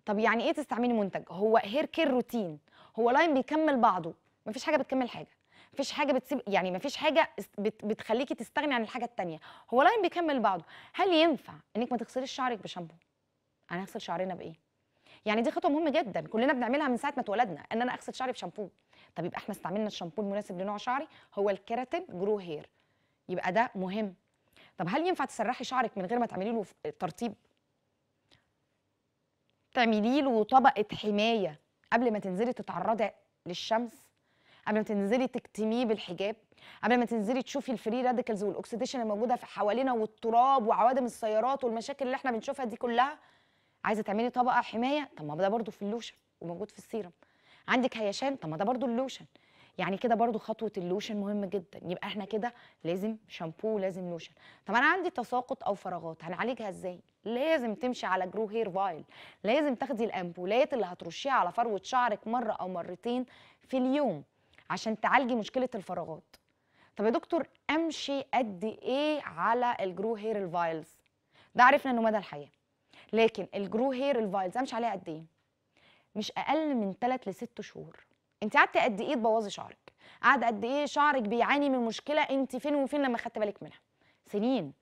طب يعني ايه تستعملي منتج هو هير كير روتين هو لاين بيكمل بعضه مفيش حاجه بتكمل حاجه مفيش حاجه بتسيب يعني مفيش حاجه بتخليكي تستغني عن الحاجه الثانيه هو لاين بيكمل بعضه هل ينفع انك ما تغسليش شعرك بشامبو انا اغسل شعرنا بايه يعني دي خطوه مهمه جدا كلنا بنعملها من ساعه ما اتولدنا ان انا اغسل شعري بشامبو طب يبقى احنا استعملنا الشامبو المناسب لنوع شعري هو الكيراتين جرو هير يبقى ده مهم طب هل ينفع تسرحي شعرك من غير ما تعملي له ترطيب تعملي له طبقه حمايه قبل ما تنزلي تتعرضي للشمس قبل ما تنزلي تكتميه بالحجاب قبل ما تنزلي تشوفي الفري راديكلز والاكسديشن الموجوده في حوالينا والتراب وعوادم السيارات والمشاكل اللي احنا بنشوفها دي كلها عايزه تعملي طبقه حمايه طب ما ده برده في اللوشن وموجود في السيرم عندك هيشان طب ما ده برده اللوشن يعني كده برضو خطوه اللوشن مهمه جدا يبقى احنا كده لازم شامبو لازم لوشن طب انا عندي تساقط او فراغات هنعالجها ازاي لازم تمشي على جرو هير فايل لازم تاخدي الامبولات اللي هترشيها على فروه شعرك مره او مرتين في اليوم عشان تعالجي مشكله الفراغات طب يا دكتور امشي قد ايه على الجرو هير الفايلز ده عرفنا انه مدى الحياه لكن الجرو هير الفايلز امشي عليها قد ايه مش اقل من 3 ل 6 شهور انت قعدتي قد ايه تبوظي شعرك قعد قد ايه شعرك بيعاني من مشكله انت فين وفين لما خدت بالك منها سنين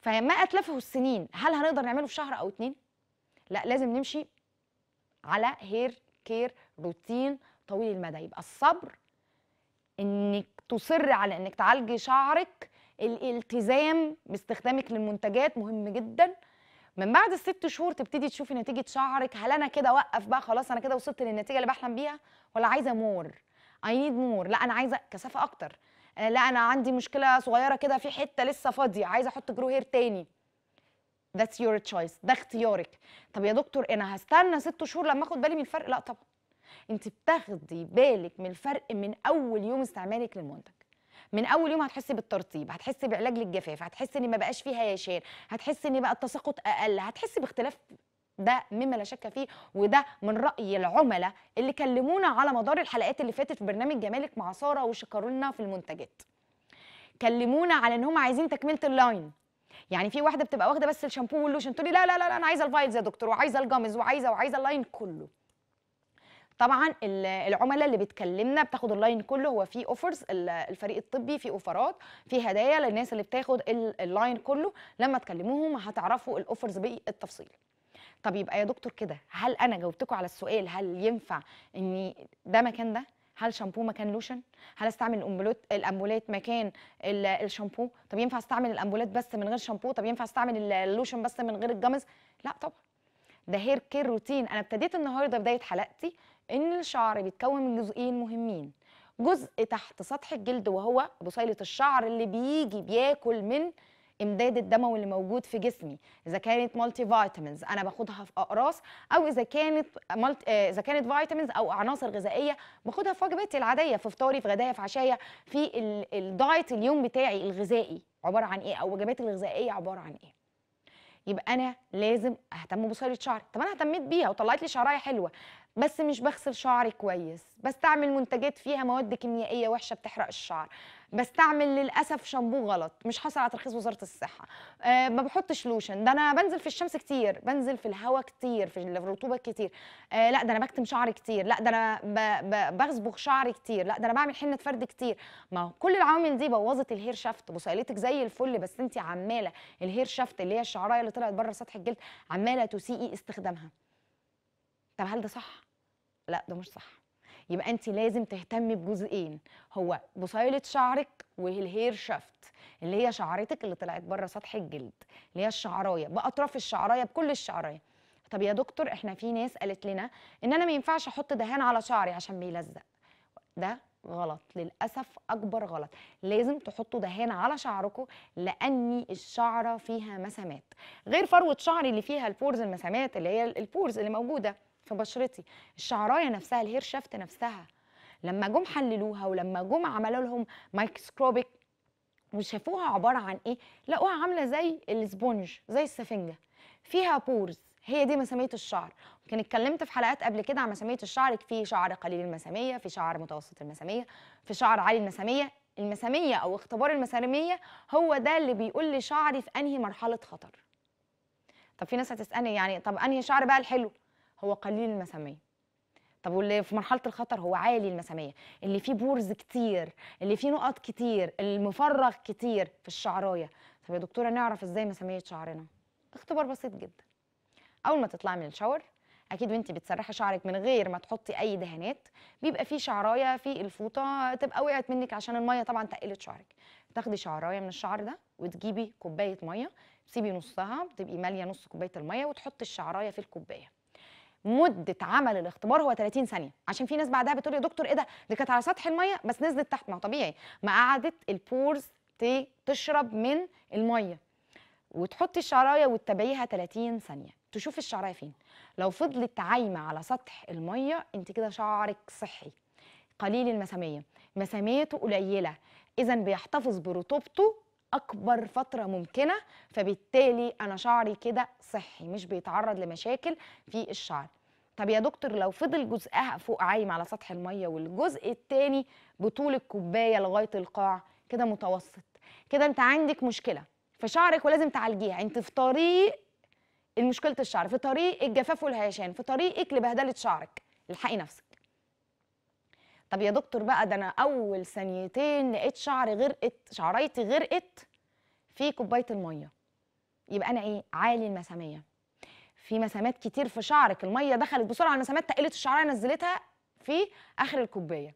فما اتلفه السنين هل هنقدر نعمله في شهر او اتنين لا لازم نمشي على هير كير روتين طويل المدى يبقى الصبر انك تصر على انك تعالجي شعرك الالتزام باستخدامك للمنتجات مهم جدا من بعد الست شهور تبتدي تشوفي نتيجه شعرك هل انا كده اوقف بقى خلاص انا كده وصلت للنتيجه اللي بحلم بيها ولا عايزه مور اي نيد مور لا انا عايزه كثافه اكتر آه، لا انا عندي مشكله صغيره كده في حته لسه فاضيه عايزه احط جرو هير تاني ذاتس يور تشويس ده اختيارك طب يا دكتور انا هستنى ست شهور لما اخد بالي من الفرق لا طبعا انت بتاخدي بالك من الفرق من اول يوم استعمالك للمنتج من اول يوم هتحسي بالترطيب هتحسي بعلاج للجفاف هتحسي ان ما بقاش فيها يشير هتحسي ان بقى التساقط اقل هتحسي باختلاف ده مما لا شك فيه وده من راي العملاء اللي كلمونا على مدار الحلقات اللي فاتت في برنامج جمالك مع ساره وشكروا لنا في المنتجات كلمونا على ان هم عايزين تكمله اللاين يعني في واحده بتبقى واخده بس الشامبو واللوشن تقول لي لا لا لا انا عايزه الفايلز يا دكتور وعايزه الجامز وعايزه وعايزه اللاين كله طبعا العملاء اللي بتكلمنا بتاخد اللاين كله هو في اوفرز الفريق الطبي في اوفرات في هدايا للناس اللي بتاخد اللاين كله لما تكلموهم هتعرفوا الاوفرز بالتفصيل طب يبقى يا دكتور كده هل انا جاوبتكم على السؤال هل ينفع اني ده مكان ده هل شامبو مكان لوشن هل استعمل الامبولات الامبولات مكان الشامبو طب ينفع استعمل الامبولات بس من غير شامبو طب ينفع استعمل اللوشن بس من غير الجمز لا طبعا ده هير كير روتين انا ابتديت النهارده بدايه حلقتي ان الشعر بيتكون من جزئين مهمين جزء تحت سطح الجلد وهو بصيله الشعر اللي بيجي بياكل من امداد الدموي اللي موجود في جسمي اذا كانت مالتي فيتامينز انا باخدها في اقراص او اذا كانت ملت... آه، اذا كانت فيتامينز او عناصر غذائيه باخدها في وجباتي العاديه في فطاري في غدايا في عشايا في الدايت اليوم بتاعي الغذائي عباره عن ايه او وجباتي الغذائيه عباره عن ايه يبقى انا لازم اهتم بصيله شعري طب انا اهتميت بيها وطلعت لي شعرايه حلوه بس مش بغسل شعري كويس بستعمل منتجات فيها مواد كيميائيه وحشه بتحرق الشعر بستعمل للاسف شامبو غلط مش حاصل على ترخيص وزاره الصحه أه ما بحطش لوشن ده انا بنزل في الشمس كتير بنزل في الهواء كتير في الرطوبه كتير أه لا ده انا بكتم شعري كتير لا ده انا بغصبغ شعري كتير لا ده انا بعمل حنه فرد كتير ما هو كل العوامل دي بوظت الهير شافت بصيلتك زي الفل بس انت عماله الهير شافت اللي هي الشعرايه اللي طلعت بره سطح الجلد عماله تسيئي استخدامها طب هل ده صح لا ده مش صح يبقى انت لازم تهتمي بجزئين هو بصيله شعرك والهير شافت اللي هي شعرتك اللي طلعت بره سطح الجلد اللي هي الشعرايه باطراف الشعرايه بكل الشعرايه طب يا دكتور احنا في ناس قالت لنا ان انا ما ينفعش احط دهان على شعري عشان بيلزق ده غلط للاسف اكبر غلط لازم تحطوا دهان على شعركم لاني الشعره فيها مسامات غير فروه شعري اللي فيها البورز المسامات اللي هي البورز اللي موجوده في بشرتي الشعرايه نفسها الهير شافت نفسها لما جم حللوها ولما جم عملوا لهم مايكروسكوبيك وشافوها عباره عن ايه لقوها عامله زي الاسبونج زي السفنجه فيها بورز هي دي مساميه الشعر كان اتكلمت في حلقات قبل كده عن مساميه الشعر في شعر قليل المساميه في شعر متوسط المساميه في شعر عالي المساميه المساميه او اختبار المساميه هو ده اللي بيقول لي شعري في انهي مرحله خطر طب في ناس هتسالني يعني طب انهي شعر بقى الحلو هو قليل المساميه طب واللي في مرحله الخطر هو عالي المساميه اللي فيه بورز كتير اللي فيه نقط كتير المفرغ كتير في الشعرايه طب يا دكتوره نعرف ازاي مساميه شعرنا اختبار بسيط جدا اول ما تطلعي من الشاور اكيد وانت بتسرحي شعرك من غير ما تحطي اي دهانات بيبقى فيه شعرايه في الفوطه تبقى وقعت منك عشان الميه طبعا تقلت شعرك تاخدي شعرايه من الشعر ده وتجيبي كوبايه ميه تسيبي نصها بتبقي ماليه نص كوبايه الميه وتحطي الشعرايه في الكوبايه مده عمل الاختبار هو 30 ثانيه عشان في ناس بعدها بتقول يا دكتور ايه ده دي كانت على سطح الميه بس نزلت تحت ما طبيعي ما قعدت البورز تشرب من الميه وتحطي الشعرايه وتتابعيها 30 ثانيه تشوفي الشعرايه فين لو فضلت عايمه على سطح الميه انت كده شعرك صحي قليل المساميه مساميته قليله اذا بيحتفظ برطوبته اكبر فتره ممكنه فبالتالي انا شعري كده صحي مش بيتعرض لمشاكل في الشعر طب يا دكتور لو فضل جزءها فوق عايم على سطح الميه والجزء الثاني بطول الكوبايه لغايه القاع كده متوسط كده انت عندك مشكله في شعرك ولازم تعالجيها انت في طريق المشكلة الشعر في طريق الجفاف والهيشان في طريقك لبهدله شعرك الحقي نفسك طب يا دكتور بقى ده انا اول ثانيتين لقيت شعري غرقت شعريتي غرقت في كوبايه الميه يبقى انا ايه عالي المساميه في مسامات كتير في شعرك الميه دخلت بسرعه المسامات تقلت الشعريه نزلتها في اخر الكوبايه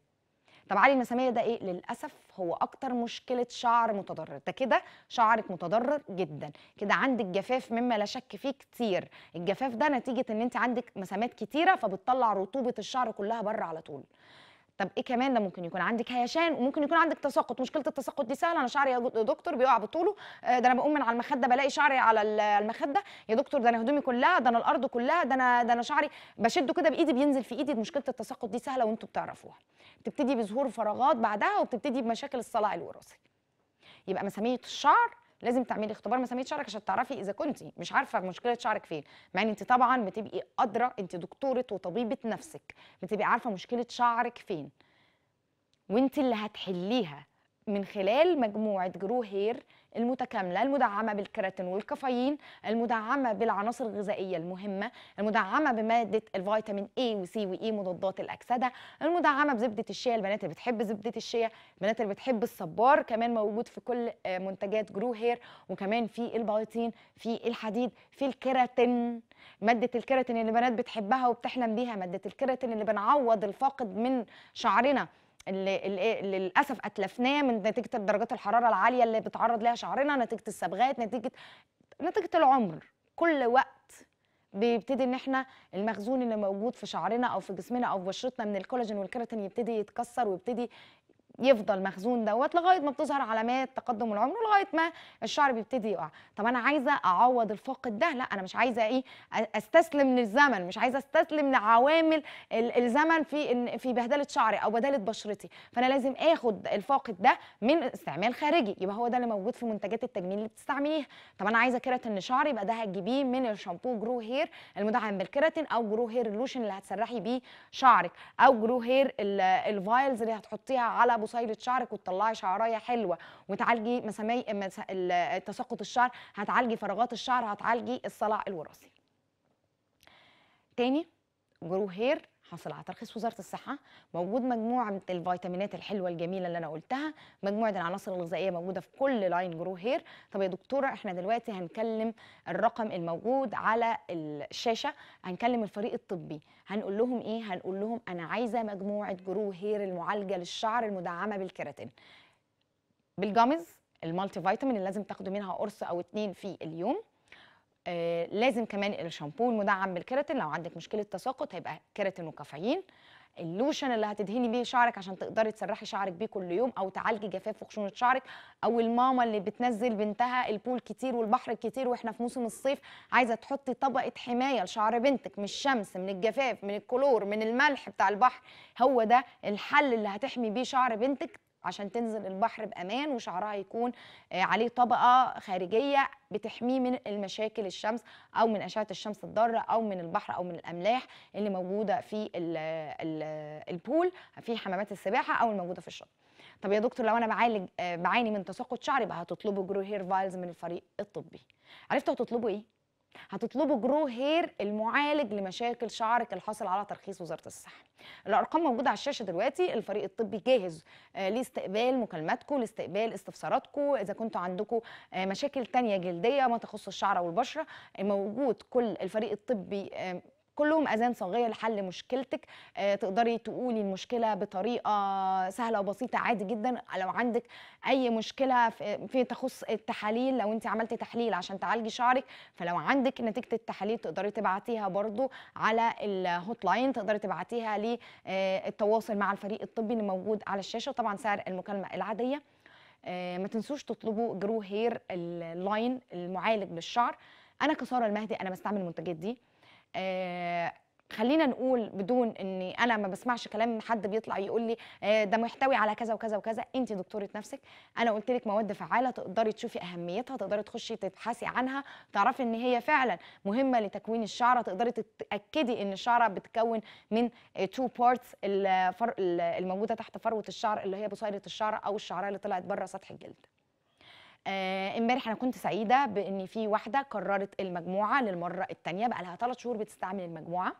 طب علي المساميه ده ايه للاسف هو اكتر مشكله شعر متضرر ده كده شعرك متضرر جدا كده عندك جفاف مما لا شك فيه كتير الجفاف ده نتيجه ان انت عندك مسامات كتيره فبتطلع رطوبه الشعر كلها بره على طول طب ايه كمان ده ممكن يكون عندك هيشان وممكن يكون عندك تساقط مشكله التساقط دي سهله انا شعري يا دكتور بيقع بطوله آه، ده انا بقوم من على المخده بلاقي شعري على المخده يا دكتور ده انا هدومي كلها ده انا الارض كلها ده انا ده انا شعري بشده كده بايدي بينزل في ايدي مشكله التساقط دي سهله وانتم بتعرفوها بتبتدي بظهور فراغات بعدها وبتبتدي بمشاكل الصلع الوراثي يبقى مسامية الشعر لازم تعملي اختبار مسامير شعرك عشان تعرفي اذا كنت مش عارفه مشكله شعرك فين مع ان انت طبعا بتبقي قادره انت دكتوره وطبيبه نفسك بتبقي عارفه مشكله شعرك فين وانت اللي هتحليها من خلال مجموعه جرو هير المتكامله المدعمه بالكيراتين والكافيين المدعمه بالعناصر الغذائيه المهمه المدعمه بماده الفيتامين اي وسي واي e مضادات الاكسده المدعمه بزبده الشيا البنات اللي بتحب زبده الشيا البنات اللي بتحب الصبار كمان موجود في كل آه، منتجات جرو هير وكمان في البياضين في الحديد في الكيراتين ماده الكيراتين اللي البنات بتحبها وبتحلم بيها ماده الكيراتين اللي بنعوض الفاقد من شعرنا اللي, إيه، للاسف اتلفناه من نتيجه درجات الحراره العاليه اللي بتعرض لها شعرنا نتيجه الصبغات نتيجه نتيجه العمر كل وقت بيبتدي ان احنا المخزون اللي موجود في شعرنا او في جسمنا او في بشرتنا من الكولاجين والكيراتين يبتدي يتكسر ويبتدي يفضل مخزون دوت لغايه ما بتظهر علامات تقدم العمر ولغايه ما الشعر بيبتدي يقع طب انا عايزه اعوض الفاقد ده لا انا مش عايزه ايه استسلم للزمن مش عايزه استسلم لعوامل الزمن في في بهدله شعري او بهدله بشرتي فانا لازم اخد الفاقد ده من استعمال خارجي يبقى هو ده اللي موجود في منتجات التجميل اللي بتستعمليها طب انا عايزه كيراتين لشعري يبقى ده هتجيبيه من الشامبو جرو هير المدعم بالكيراتين او جرو هير اللوشن اللي هتسرحي بيه شعرك او جرو هير الفايلز اللي هتحطيها على بصيله شعرك وتطلعي شعرايه حلوه وتعالجي مسامي تساقط الشعر هتعالجي فراغات الشعر هتعالجي الصلع الوراثي تاني جرو هير حاصل على ترخيص وزاره الصحه موجود مجموعه من الفيتامينات الحلوه الجميله اللي انا قلتها مجموعه العناصر الغذائيه موجوده في كل لاين جرو هير طب يا دكتوره احنا دلوقتي هنكلم الرقم الموجود على الشاشه هنكلم الفريق الطبي هنقول لهم ايه هنقول لهم انا عايزه مجموعه جرو هير المعالجه للشعر المدعمه بالكيراتين بالجامز المالتي فيتامين اللي لازم تاخدوا منها قرص او اتنين في اليوم آه، لازم كمان الشامبو المدعم بالكيراتين لو عندك مشكله تساقط هيبقى كيراتين وكافيين اللوشن اللي هتدهني بيه شعرك عشان تقدري تسرحي شعرك بيه كل يوم او تعالجي جفاف وخشونه شعرك او الماما اللي بتنزل بنتها البول كتير والبحر كتير واحنا في موسم الصيف عايزه تحطي طبقه حمايه لشعر بنتك من الشمس من الجفاف من الكلور من الملح بتاع البحر هو ده الحل اللي هتحمي بيه شعر بنتك عشان تنزل البحر بامان وشعرها يكون آه، عليه طبقه خارجيه بتحميه من المشاكل الشمس او من اشعه الشمس الضاره او من البحر او من الاملاح اللي موجوده في البول في حمامات السباحه او الموجوده في الشط طب يا دكتور لو انا بعالج آه، بعاني من تساقط شعري بقى هتطلبوا جرو هير فايلز من الفريق الطبي عرفتوا هتطلبوا ايه هتطلبوا جرو هير المعالج لمشاكل شعرك الحاصل على ترخيص وزاره الصحه الارقام موجوده على الشاشه دلوقتي الفريق الطبي جاهز آه، لاستقبال مكالماتكم لاستقبال استفساراتكم اذا كنتوا عندكم آه، مشاكل تانية جلديه ما تخص الشعر والبشره موجود كل الفريق الطبي كلهم اذان صاغيه لحل مشكلتك آه، تقدري تقولي المشكله بطريقه سهله وبسيطه عادي جدا لو عندك اي مشكله في تخص التحاليل لو انت عملتي تحليل عشان تعالجي شعرك فلو عندك نتيجه التحاليل تقدري تبعتيها برضو على الهوت لاين تقدري تبعتيها للتواصل آه، مع الفريق الطبي اللي موجود على الشاشه وطبعا سعر المكالمه العاديه آه، ما تنسوش تطلبوا جرو هير اللاين المعالج للشعر انا كساره المهدي انا بستعمل المنتجات دي آه، خلينا نقول بدون ان انا ما بسمعش كلام من حد بيطلع يقول لي آه، ده محتوي على كذا وكذا وكذا انت دكتوره نفسك انا قلت لك مواد فعاله تقدري تشوفي اهميتها تقدري تخشي تبحثي عنها تعرفي ان هي فعلا مهمه لتكوين الشعره تقدري تتاكدي ان الشعره بتكون من تو آه، بارتس الموجوده تحت فروه الشعر اللي هي بصيره الشعر او الشعره اللي طلعت بره سطح الجلد آه، امبارح انا كنت سعيده بان في واحده قررت المجموعه للمره الثانيه بقى لها ثلاث شهور بتستعمل المجموعه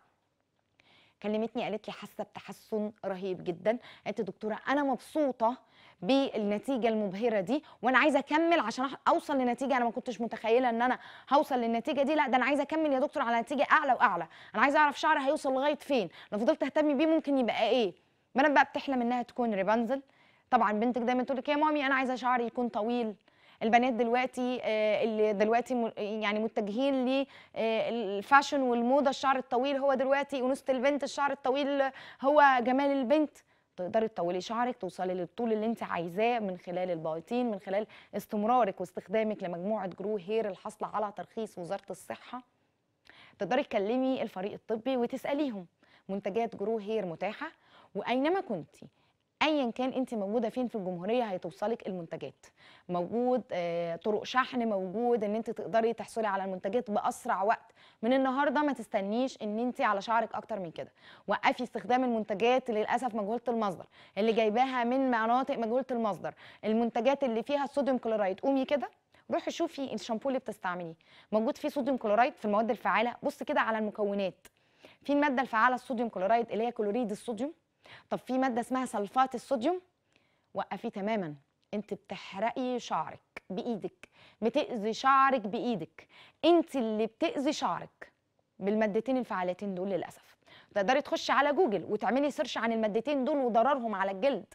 كلمتني قالت لي حاسه بتحسن رهيب جدا قالت دكتوره انا مبسوطه بالنتيجه المبهره دي وانا عايزه اكمل عشان اوصل لنتيجه انا ما كنتش متخيله ان انا هوصل للنتيجه دي لا ده انا عايزه اكمل يا دكتور على نتيجه اعلى واعلى انا عايزه اعرف شعري هيوصل لغايه فين لو فضلت اهتم بيه ممكن يبقى ايه انا بقى بتحلم انها تكون ريبانزل طبعا بنتك دايما تقول لك يا مامي انا عايزه شعري يكون طويل البنات دلوقتي آه، اللي دلوقتي يعني متجهين للفاشن آه، والموضه الشعر الطويل هو دلوقتي انوثه البنت الشعر الطويل هو جمال البنت تقدري تطولي شعرك توصلي للطول اللي انت عايزاه من خلال البايتين من خلال استمرارك واستخدامك لمجموعه جرو هير الحاصله على ترخيص وزاره الصحه تقدري تكلمي الفريق الطبي وتساليهم منتجات جرو هير متاحه واينما كنتي ايا كان انت موجوده فين في الجمهوريه هتوصلك المنتجات موجود آه، طرق شحن موجود ان انت تقدري تحصلي على المنتجات باسرع وقت من النهارده ما تستنيش ان انت على شعرك اكتر من كده وقفي استخدام المنتجات للاسف مجهوله المصدر اللي جايباها من مناطق مجهوله المصدر المنتجات اللي فيها الصوديوم كلورايد قومي كده روحي شوفي الشامبو اللي بتستعمليه موجود فيه صوديوم كلورايد في المواد الفعاله بص كده على المكونات في الماده الفعاله الصوديوم كلورايد اللي هي كلوريد الصوديوم طب في ماده اسمها سلفات الصوديوم وقفيه تماما انت بتحرقي شعرك بايدك بتاذي شعرك بايدك انت اللي بتاذي شعرك بالمادتين الفعالتين دول للاسف تقدري تخشي على جوجل وتعملي سيرش عن المادتين دول وضررهم على الجلد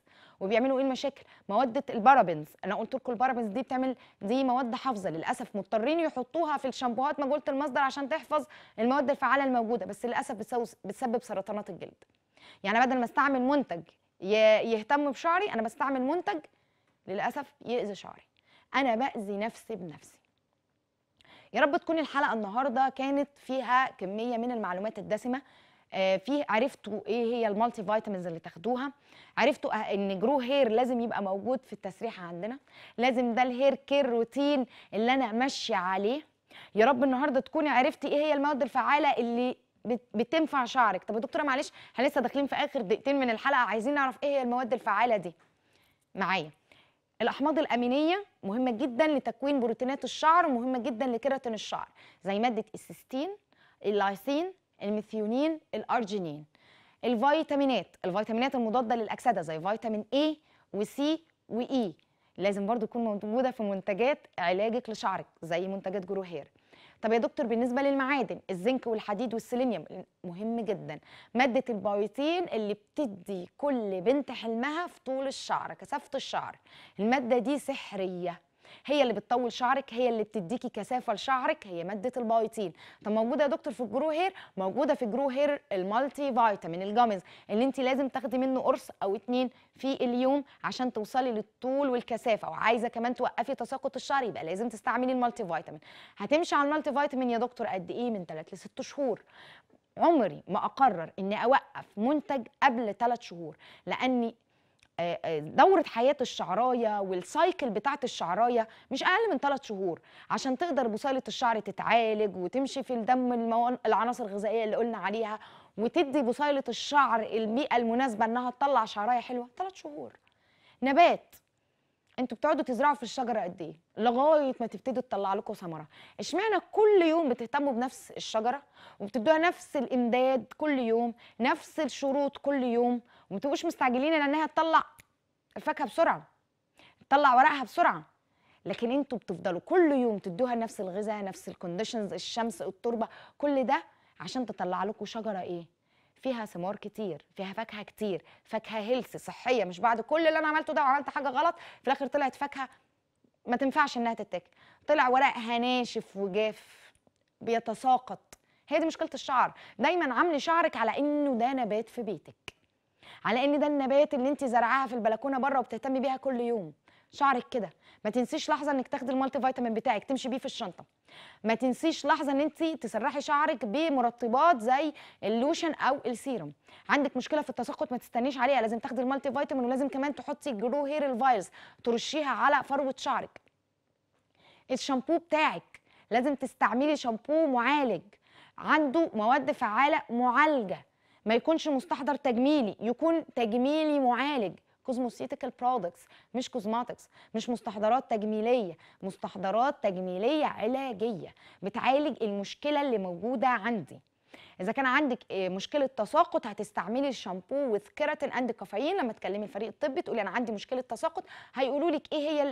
وبيعملوا ايه المشاكل مواد البارابنز انا قلت لكم البارابنز دي بتعمل دي مواد حافظه للاسف مضطرين يحطوها في الشامبوهات قلت المصدر عشان تحفظ المواد الفعاله الموجوده بس للاسف بتسبب سرطانات الجلد يعني بدل ما استعمل منتج يهتم بشعري انا بستعمل منتج للاسف يأذي شعري انا باذي نفسي بنفسي يا رب تكون الحلقه النهارده كانت فيها كميه من المعلومات الدسمه آه، في عرفتوا ايه هي المالتي فيتامينز اللي تاخدوها عرفتوا ان جرو هير لازم يبقى موجود في التسريحه عندنا لازم ده الهير كير روتين اللي انا ماشيه عليه يا رب النهارده تكوني عرفتي ايه هي المواد الفعاله اللي بتنفع شعرك طب يا دكتوره معلش احنا لسه داخلين في اخر دقيقتين من الحلقه عايزين نعرف ايه هي المواد الفعاله دي معايا الاحماض الامينيه مهمه جدا لتكوين بروتينات الشعر ومهمه جدا لكيراتين الشعر زي ماده السيستين اللايسين الميثيونين الارجينين الفيتامينات الفيتامينات المضاده للاكسده زي فيتامين اي وسي وإي e. لازم برضو تكون موجوده في منتجات علاجك لشعرك زي منتجات جروهير طب يا دكتور بالنسبه للمعادن الزنك والحديد والسيلينيوم مهم جدا ماده البيوتين اللي بتدي كل بنت حلمها في طول الشعر كثافه الشعر الماده دي سحريه هي اللي بتطول شعرك هي اللي بتديكي كثافه لشعرك هي ماده البايتين طب موجوده يا دكتور في الجرو هير موجوده في جرو هير المالتي فيتامين الجامز اللي انت لازم تاخدي منه قرص او اتنين في اليوم عشان توصلي للطول والكثافه وعايزه كمان توقفي تساقط الشعر يبقى لازم تستعملي المالتي فيتامين هتمشي على المالتي فيتامين يا دكتور قد ايه من 3 ل 6 شهور عمري ما اقرر اني اوقف منتج قبل 3 شهور لاني آه، آه، دوره حياه الشعرايه والسايكل بتاعه الشعرايه مش اقل من ثلاث شهور عشان تقدر بصيله الشعر تتعالج وتمشي في الدم الموان... العناصر الغذائيه اللي قلنا عليها وتدي بصيله الشعر البيئه المناسبه انها تطلع شعرايه حلوه ثلاث شهور نبات انتوا بتقعدوا تزرعوا في الشجره قد ايه لغايه ما تبتدي تطلع لكم ثمره اشمعنى كل يوم بتهتموا بنفس الشجره وبتدوها نفس الامداد كل يوم نفس الشروط كل يوم وما تبقوش مستعجلين لانها تطلع الفاكهه بسرعه تطلع ورقها بسرعه لكن انتوا بتفضلوا كل يوم تدوها نفس الغذاء نفس الكونديشنز الشمس التربه كل ده عشان تطلع لكم شجره ايه فيها ثمار كتير فيها فاكهه كتير فاكهه هيلث صحيه مش بعد كل اللي انا عملته ده وعملت حاجه غلط في الاخر طلعت فاكهه ما تنفعش انها تتاكل طلع ورقها ناشف وجاف بيتساقط هي دي مشكله الشعر دايما عاملي شعرك على انه ده نبات في بيتك على ان ده النبات اللي انت زرعاها في البلكونه بره وبتهتمي بيها كل يوم شعرك كده ما تنسيش لحظه انك تاخدي المالتي فيتامين بتاعك تمشي بيه في الشنطه ما تنسيش لحظه ان انت تسرحي شعرك بمرطبات زي اللوشن او السيروم عندك مشكله في التساقط ما تستنيش عليها لازم تاخدي المالتي فيتامين ولازم كمان تحطي جرو هير الفايلز ترشيها على فروه شعرك الشامبو بتاعك لازم تستعملي شامبو معالج عنده مواد فعاله معالجه ما يكونش مستحضر تجميلي يكون تجميلي معالج كوزموسيتيكال برودكتس مش كوزماتكس مش مستحضرات تجميليه مستحضرات تجميليه علاجيه بتعالج المشكله اللي موجوده عندي اذا كان عندك آه، مشكله تساقط هتستعملي الشامبو وذ كيراتين اند كافيين لما تكلمي الفريق الطبي تقولي انا عندي مشكله تساقط هيقولوا لك ايه هي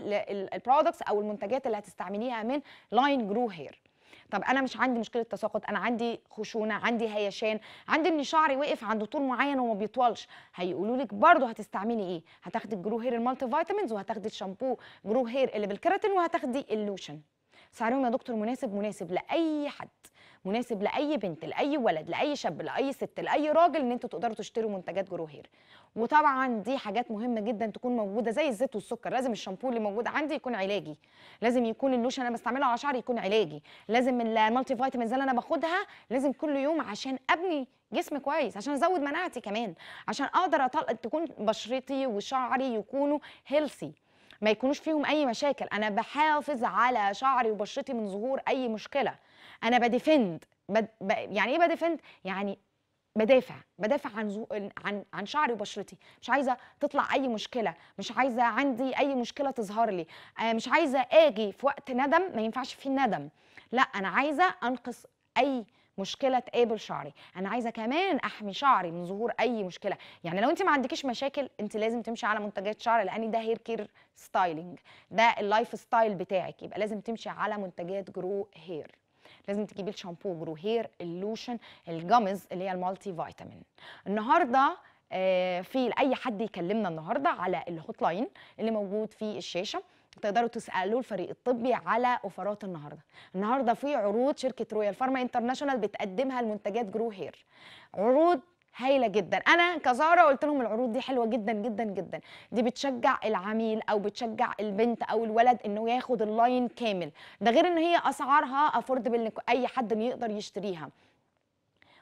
البرودكتس او المنتجات اللي هتستعمليها من لاين جرو هير طب انا مش عندي مشكله تساقط انا عندي خشونه عندي هيشان عندي ان شعري وقف عند طول معين وما بيطولش هيقولوا لك برده هتستعملي ايه هتاخدي الجرو هير المالتي فيتامينز وهتاخدي الشامبو جرو هير اللي بالكيراتين وهتاخدي اللوشن سعرهم يا دكتور مناسب مناسب لاي حد مناسب لاي بنت لاي ولد لاي شاب لاي ست لاي راجل ان انتوا تقدروا تشتروا منتجات جرو هير وطبعا دي حاجات مهمه جدا تكون موجوده زي الزيت والسكر لازم الشامبو اللي موجود عندي يكون علاجي لازم يكون اللوشن اللي انا بستعمله على شعري يكون علاجي لازم المالتي فيتامينز اللي انا باخدها لازم كل يوم عشان ابني جسم كويس عشان ازود مناعتي كمان عشان اقدر أطلق تكون بشرتي وشعري يكونوا هيلثي ما يكونوش فيهم اي مشاكل انا بحافظ على شعري وبشرتي من ظهور اي مشكله انا بديفند بد... ب... يعني ايه بديفند يعني بدافع بدافع عن زو... عن عن شعري وبشرتي مش عايزه تطلع اي مشكله مش عايزه عندي اي مشكله تظهر لي آه، مش عايزه اجي في وقت ندم ما ينفعش فيه الندم لا انا عايزه انقص اي مشكله تقابل شعري انا عايزه كمان احمي شعري من ظهور اي مشكله يعني لو انت ما عندكيش مشاكل انت لازم تمشي على منتجات شعر لان ده هير كير ستايلينج ده اللايف ستايل بتاعك يبقى لازم تمشي على منتجات جرو هير لازم تجيبي الشامبو جروهير اللوشن الجامز اللي هي المالتي فيتامين النهارده آه، في اي حد يكلمنا النهارده على الهوت لاين اللي موجود في الشاشه تقدروا تسالوا الفريق الطبي على اوفرات النهارده النهارده في عروض شركه رويال فارما انترناشونال بتقدمها لمنتجات جرو هير عروض هايله جدا انا كزهره قلت لهم العروض دي حلوه جدا جدا جدا دي بتشجع العميل او بتشجع البنت او الولد انه ياخد اللاين كامل ده غير ان هي اسعارها افوردبل اي حد يقدر يشتريها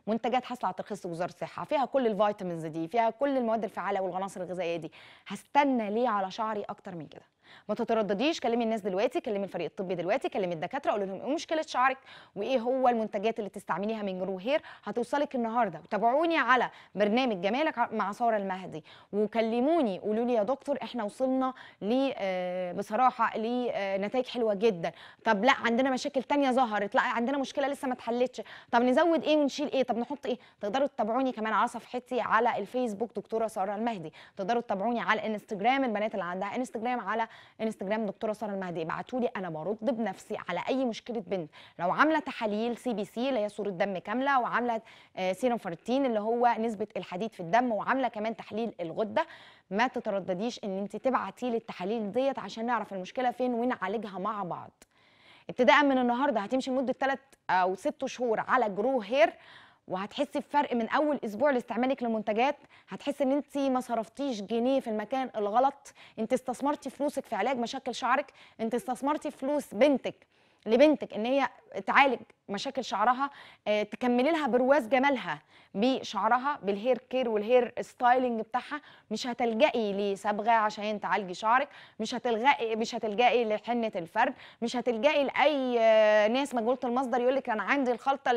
منتجات حاصله على ترخيص وزاره الصحه فيها كل الفيتامينز دي فيها كل المواد الفعاله والعناصر الغذائيه دي هستنى ليه على شعري اكتر من كده ما تتردديش كلمي الناس دلوقتي كلمي الفريق الطبي دلوقتي كلمي الدكاتره قولي لهم ايه مشكله شعرك وايه هو المنتجات اللي تستعمليها من جرو هير هتوصلك النهارده وتابعوني على برنامج جمالك مع ساره المهدي وكلموني قولوا لي يا دكتور احنا وصلنا ل آه، بصراحه لنتائج آه، حلوه جدا طب لا عندنا مشاكل ثانيه ظهرت لا عندنا مشكله لسه ما اتحلتش طب نزود ايه ونشيل ايه طب نحط ايه تقدروا تتابعوني كمان على صفحتي على الفيسبوك دكتوره ساره المهدي تقدروا تتابعوني على الانستجرام البنات اللي عندها انستجرام على انستجرام دكتوره ساره المهدي ابعتوا لي انا برد بنفسي على اي مشكله بنت لو عامله تحاليل سي بي سي اللي هي صوره دم كامله وعامله سيروم آه، فرتين اللي هو نسبه الحديد في الدم وعامله كمان تحليل الغده ما تتردديش ان انت تبعتي لي التحاليل ديت عشان نعرف المشكله فين ونعالجها مع بعض ابتداء من النهارده هتمشي لمده 3 او 6 شهور على جرو هير وهتحسي بفرق من اول اسبوع لاستعمالك للمنتجات هتحسي ان انت ما صرفتيش جنيه في المكان الغلط انت استثمرتي فلوسك في علاج مشاكل شعرك انت استثمرتي فلوس بنتك لبنتك ان هي تعالج مشاكل شعرها آه، تكملي لها برواز جمالها بشعرها بالهير كير والهير ستايلنج بتاعها مش هتلجئي لصبغه عشان تعالجي شعرك مش هتلجئي مش هتلجئي لحنه الفرد مش هتلجئي لاي آه، ناس مجهوله المصدر يقول لك انا عندي الخلطه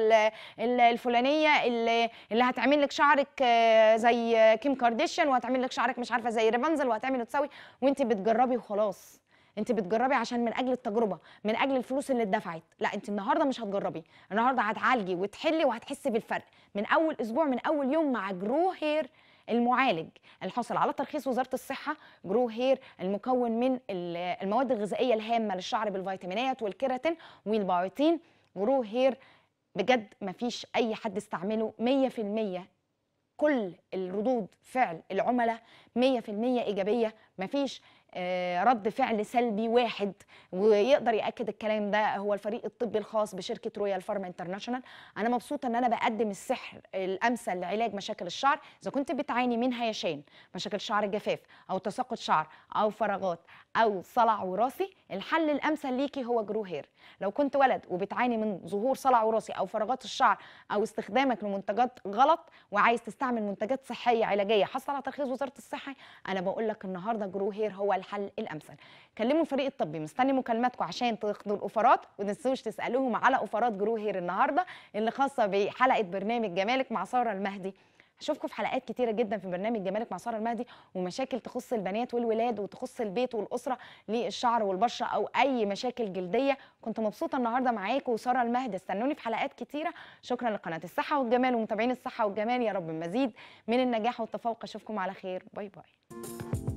الفلانيه اللي, اللي هتعمل لك شعرك آه، زي كيم كارديشن وهتعمل لك شعرك مش عارفه زي ريفانزل وهتعمل وتسوي وانت بتجربي وخلاص انت بتجربي عشان من اجل التجربه من اجل الفلوس اللي اتدفعت لا انت النهارده مش هتجربي النهارده هتعالجي وتحلي وهتحسي بالفرق من اول اسبوع من اول يوم مع جرو هير المعالج الحاصل على ترخيص وزاره الصحه جرو هير المكون من المواد الغذائيه الهامه للشعر بالفيتامينات والكيراتين والبايوتين جرو هير بجد مفيش اي حد استعمله 100% كل الردود فعل العملاء 100% ايجابيه مفيش آه، رد فعل سلبي واحد ويقدر ياكد الكلام ده هو الفريق الطبي الخاص بشركه رويال فارما انترناشونال انا مبسوطه ان انا بقدم السحر الامثل لعلاج مشاكل الشعر اذا كنت بتعاني من هيشان مشاكل شعر جفاف او تساقط شعر او فراغات او صلع وراثي الحل الامثل ليكي هو جرو هير لو كنت ولد وبتعاني من ظهور صلع وراثي او فراغات الشعر او استخدامك لمنتجات غلط وعايز تستعمل منتجات صحيه علاجيه حصل على ترخيص وزاره الصحه انا بقول لك النهارده جرو هير هو الحل الامثل كلموا الفريق الطبي مستني مكالماتكم عشان تاخدوا الاوفرات وما تنسوش تسالوهم على اوفرات جروهير النهارده اللي خاصه بحلقه برنامج جمالك مع ساره المهدي اشوفكم في حلقات كتيره جدا في برنامج جمالك مع ساره المهدي ومشاكل تخص البنات والولاد وتخص البيت والاسره للشعر والبشره او اي مشاكل جلديه كنت مبسوطه النهارده معاكم وساره المهدي استنوني في حلقات كتيره شكرا لقناه الصحه والجمال ومتابعين الصحه والجمال يا رب مزيد من النجاح والتفوق اشوفكم على خير باي باي